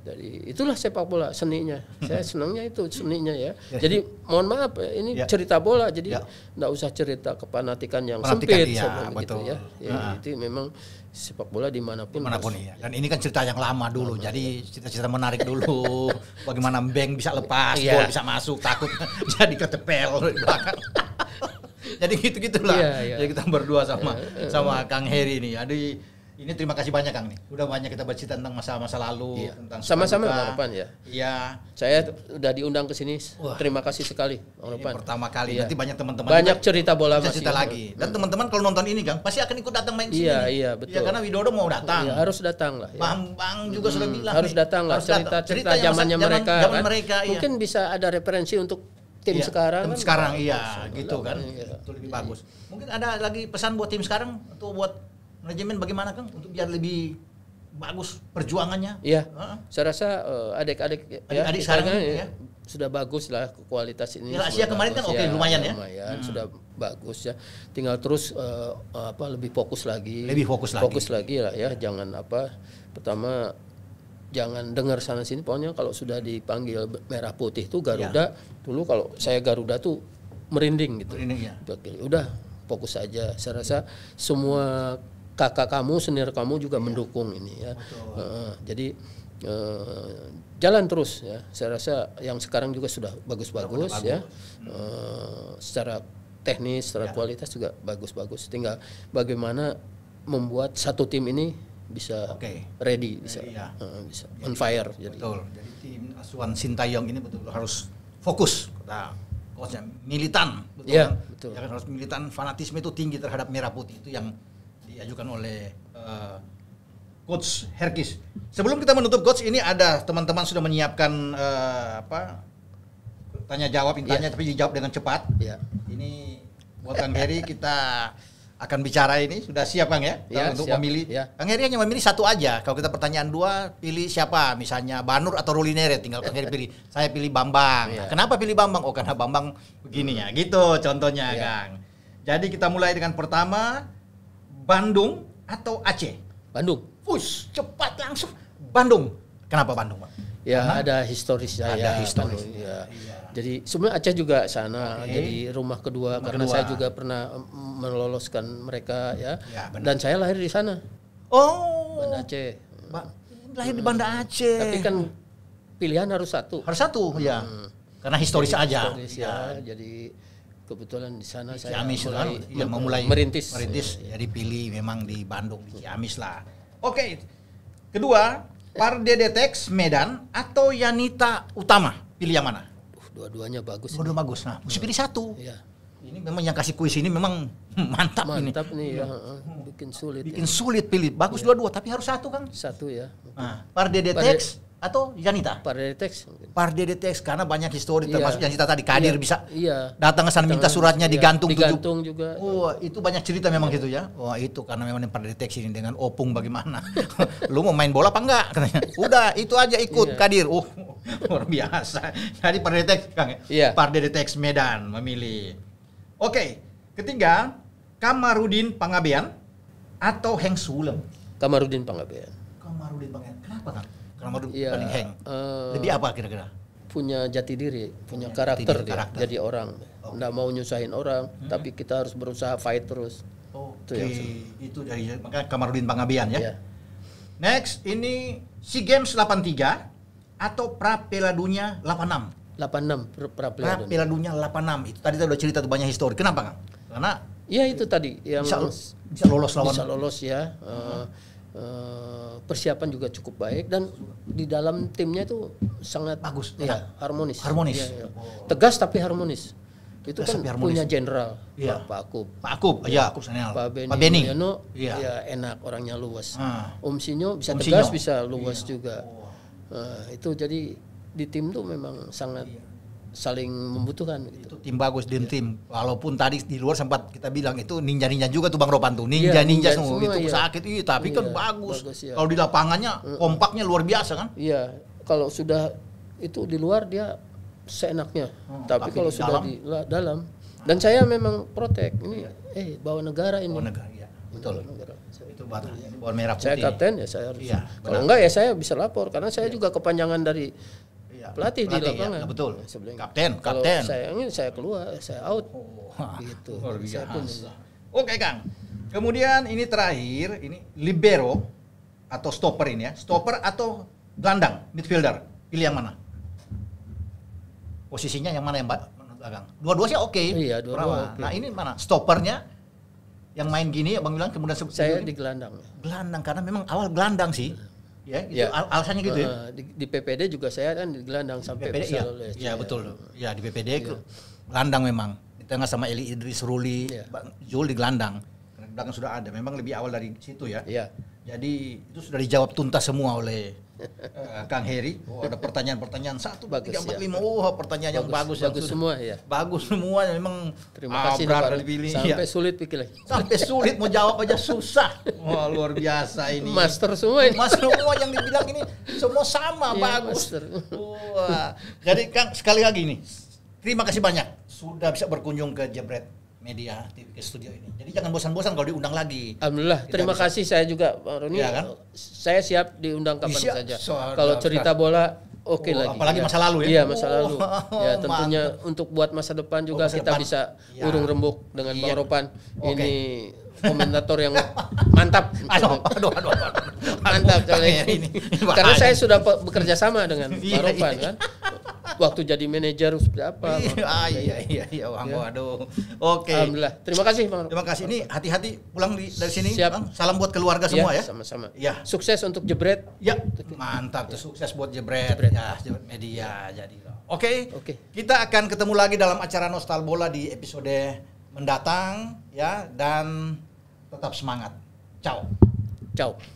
jadi itulah sepak bola seninya. Hmm. Saya senangnya itu seninya ya. ya. Jadi mohon maaf ini yeah. cerita bola jadi enggak ya. yeah. usah cerita kepanatikan yang Penatikan, sempit iya, betul. gitu ya. ya -huh. itu memang sepak bola dimanapun. manapun ya. Dan ini kan cerita yang lama dulu. Lama, jadi iya. cerita-cerita menarik dulu. Bagaimana bank bisa lepas, yeah. bola bisa masuk, takut jadi ketepel di belakang. jadi gitu gitulah yeah, yeah. jadi kita berdua sama yeah. Iya. sama Kang Heri ini jadi ini terima kasih banyak Kang nih. Udah banyak kita bercerita tentang masa-masa lalu, yeah. tentang sama-sama Bang depan ya. Iya. Saya gitu. udah diundang ke sini. Terima kasih sekali tahun ini Pertama kali. yeah. Iya. Nanti banyak teman-teman. Banyak cerita bola masih. Cerita lagi. Dan iya. teman-teman kalau nonton ini Kang pasti akan ikut datang main sini. Iya, yeah, iya, betul. Ya, karena Widodo mau datang. yeah, harus datang lah. Ya. Bang, Bang juga hmm, sudah bilang. Harus datang lah cerita-cerita zamannya mereka. Zaman, kan? mereka Mungkin iya. bisa ada referensi untuk tim ya, sekarang tim kan sekarang iya gitu kan iya. itu lebih bagus mungkin ada lagi pesan buat tim sekarang atau buat manajemen bagaimana kang untuk biar lebih bagus perjuangannya iya uh-huh. saya rasa adik-adik eh, adik-adik ya, sekarang kan, ya, ya, sudah bagus lah kualitas ini ya, Asia kemarin kan bagus, kan oke okay, lumayan ya, ya lumayan hmm. sudah bagus ya tinggal terus uh, apa lebih fokus lagi lebih fokus, fokus lagi fokus lagi lah ya jangan apa pertama jangan dengar sana sini pokoknya kalau sudah dipanggil merah putih tuh Garuda ya. dulu kalau saya Garuda tuh merinding gitu. Merinding ya. Udah fokus aja. Saya rasa semua kakak kamu, senior kamu juga ya. mendukung ini ya. Betul. Uh, jadi uh, jalan terus ya. Saya rasa yang sekarang juga sudah bagus-bagus ya. ya. Hmm. Uh, secara teknis, secara ya. kualitas juga bagus-bagus. Tinggal bagaimana membuat satu tim ini bisa okay. ready bisa ready, ya. uh, bisa jadi, on fire betul. jadi betul jadi tim asuhan sintayong ini betul, -betul harus fokus nah, coachnya militan betul, yeah, kan? betul. Ya kan harus militan fanatisme itu tinggi terhadap merah putih itu yang diajukan oleh uh, coach Herkis sebelum kita menutup coach ini ada teman-teman sudah menyiapkan uh, apa tanya jawab ya. intinya yeah. tapi dijawab dengan cepat yeah. ini buatan Harry kita akan bicara ini sudah siap Kang ya, ya untuk siap. memilih. Ya. Kang Heri hanya memilih satu aja. Kalau kita pertanyaan dua, pilih siapa? Misalnya Banur atau Rulinere tinggal Kang Heri pilih. Saya pilih Bambang. Ya. Nah, kenapa pilih Bambang? Oh, karena Bambang begini ya. Gitu contohnya, ya. Kang. Jadi kita mulai dengan pertama Bandung atau Aceh? Bandung. Push, cepat langsung Bandung. Kenapa Bandung, Pak? Ya, Karena ada historis saya. Ada historis. Ya. Ya. Jadi sebenarnya Aceh juga sana okay. jadi rumah kedua rumah karena saya juga pernah mm, meloloskan mereka ya. ya Dan saya lahir di sana. Oh. Banda Aceh. Ba lahir hmm. di Banda Aceh. Tapi kan pilihan harus satu. Harus satu, ya. hmm. ya. Karena historis jadi, aja. Historis ya. ya. Jadi kebetulan di sana di saya mulai, kan, ya, memulai merintis. Merintis ya, ya. jadi pilih memang di Bandung di Ciamis lah. Oke. Kedua, Pardedeteks Medan atau Yanita Utama, pilih yang mana? Dua-duanya bagus. Dua-dua bagus. Nah, mesti pilih satu. Iya. Ini memang yang kasih kuis ini memang mantap, mantap ini. Mantap nih ya. Bikin sulit. Bikin ya. sulit pilih. Bagus iya. dua-dua, tapi harus satu, Kang. Satu ya. Nah, Pardede Pardede. Teks atau Janita? Pardedetex. deteksi karena banyak histori iya. termasuk yang kita tadi Kadir yeah. bisa yeah. datang ke sana minta suratnya digantung digantung tujuh. juga. Oh, itu banyak cerita memang iya. gitu ya. Wah, oh, itu karena memang yang deteksi ini dengan opung bagaimana. Lu mau main bola apa enggak katanya. Udah, itu aja ikut yeah. Kadir. Oh, luar biasa. Jadi deteksi Kang. Ya? Iya. deteksi Medan memilih. Oke, okay. ketiga Kamarudin Pangabean atau Heng Sulem. Kamarudin Pangabean. Kamarudin Pangabean. Ramadhan ya, Panenheng. Uh, eh, jadi apa kira-kira? Punya jati diri, punya, punya karakter, diri, dia, karakter jadi orang. Okay. Oh. Nggak mau nyusahin orang, hmm. tapi kita harus berusaha fight terus. Oke, okay. itu, dari maka Kamarudin Pangabian ya. Yeah. Next ini SEA Games 83 atau pra Piala Dunia 86. 86 pra Piala Dunia. Pra Piala Dunia 86 itu tadi kita udah cerita tuh banyak histori. Kenapa, Kang? Karena Iya itu tadi yang bisa, bisa lolos lawan. Bisa lolos ya. Uh, -huh. Eh, Eh, persiapan juga cukup baik dan di dalam timnya itu sangat bagus, ya, harmonis, harmonis, ya, ya. tegas tapi harmonis. Itu tegas kan harmonis. punya general ya. Pak, Pak Pak Akub, ya, Akub Senel, iya, Pak Beni, Pak Beni. Uliano, ya. ya enak orangnya luas, ah. Om Sinyo bisa Om tegas Sinyo. bisa luas ya. juga. Oh. Uh, itu jadi di tim tuh memang sangat iya saling membutuhkan. Gitu. Itu tim bagus tim yeah. tim. Walaupun tadi di luar sempat kita bilang itu ninja-ninja juga tuh Bang Ropan tuh. Iya, ninja-ninja ninja semua, semua itu yeah. sakit iya tapi yeah, kan iya, bagus. bagus yeah. Kalau di lapangannya kompaknya luar biasa kan? Iya. Kalau sudah itu di luar dia seenaknya. Hmm, tapi, tapi kalau sudah di dalam dan saya memang protek ini iya. eh bawa negara ini. Bawa negara ya. Betul. Bawa itu ya. merah putih. Saya kapten ya saya harus. Iya, kalau enggak ya saya bisa lapor karena saya ya. juga kepanjangan dari pelatih, pelatih di ya. lapangan. Ya, betul. Sebelum kapten, kalau kapten. Sayangnya saya keluar, saya out. Oh, gitu. Luar biasa. Saya pun, Oke, Kang. Kemudian ini terakhir, ini libero atau stopper ini ya. Stopper atau gelandang, midfielder. Pilih yang mana? Posisinya yang mana yang Mbak? Dua-dua sih oke. Okay. Iya, dua-dua. Okay. Nah, ini mana? Stoppernya yang main gini Bang bilang kemudian saya di gelandang. Gelandang karena memang awal gelandang sih. Iya ya itu Ya. Al alasannya gitu ya. Eh, di, di PPD juga saya kan gelandang di sampai PPD, ya. ya, betul. Ya iya, di PPD ya. gelandang memang. Di tengah sama Eli Idris Ruli, ya. Bang Jul Gelandang Karena gelandang sudah ada. Memang lebih awal dari situ ya. Iya. Jadi itu sudah dijawab tuntas semua oleh uh, Kang Heri. Oh, ada pertanyaan-pertanyaan satu, bagus, tiga, empat, ya. lima. Oh, pertanyaan bagus, yang bagus, bagus yang semua ya. Bagus semua, ya. memang. Terima ah, kasih Pak dipilih. Sampai ya. sulit pikir lagi. Sampai sulit mau jawab aja susah. Wah luar biasa ini. Master semua. Ini. Master semua yang dibilang ini semua sama ya, bagus. Master. Wah. Jadi Kang sekali lagi nih, terima kasih banyak sudah bisa berkunjung ke Jebret media TV studio ini. Jadi jangan bosan-bosan kalau diundang lagi. Alhamdulillah. Kita Terima bisa. kasih saya juga Pak Roni. Ya, kan? Saya siap diundang kapan siap. saja. So, kalau cerita bola oke okay oh, lagi. Apalagi ya. masa lalu ya. Iya, masa lalu. Oh, ya, tentunya mantap. untuk buat masa depan juga oh, masa kita depan. bisa ya. urung rembuk dengan ya. Bang iya. Ropan. Okay. Ini komentator yang mantap. Aduh, aduh, aduh, aduh. Mantap ini. Karena saya sudah bekerja sama dengan iya, Pak Ropan iya. kan. Waktu jadi manajer seperti apa. Iya, ah, iya, iya, iya, Bang. Ya. Aduh. Oke. Okay. Alhamdulillah. Terima kasih, Bang. Terima kasih. Ini hati-hati pulang di, dari sini, Siap. Bang. Salam buat keluarga semua ya. Sama-sama. Ya. Sukses untuk Jebret. Ya, mantap. Tuh, sukses buat Jebret. Jebret. Ya, Jebret Media. Jadi, oke. Okay. Oke. Okay. Kita akan ketemu lagi dalam acara Nostal Bola di episode mendatang ya dan tetap semangat. Ciao. Ciao.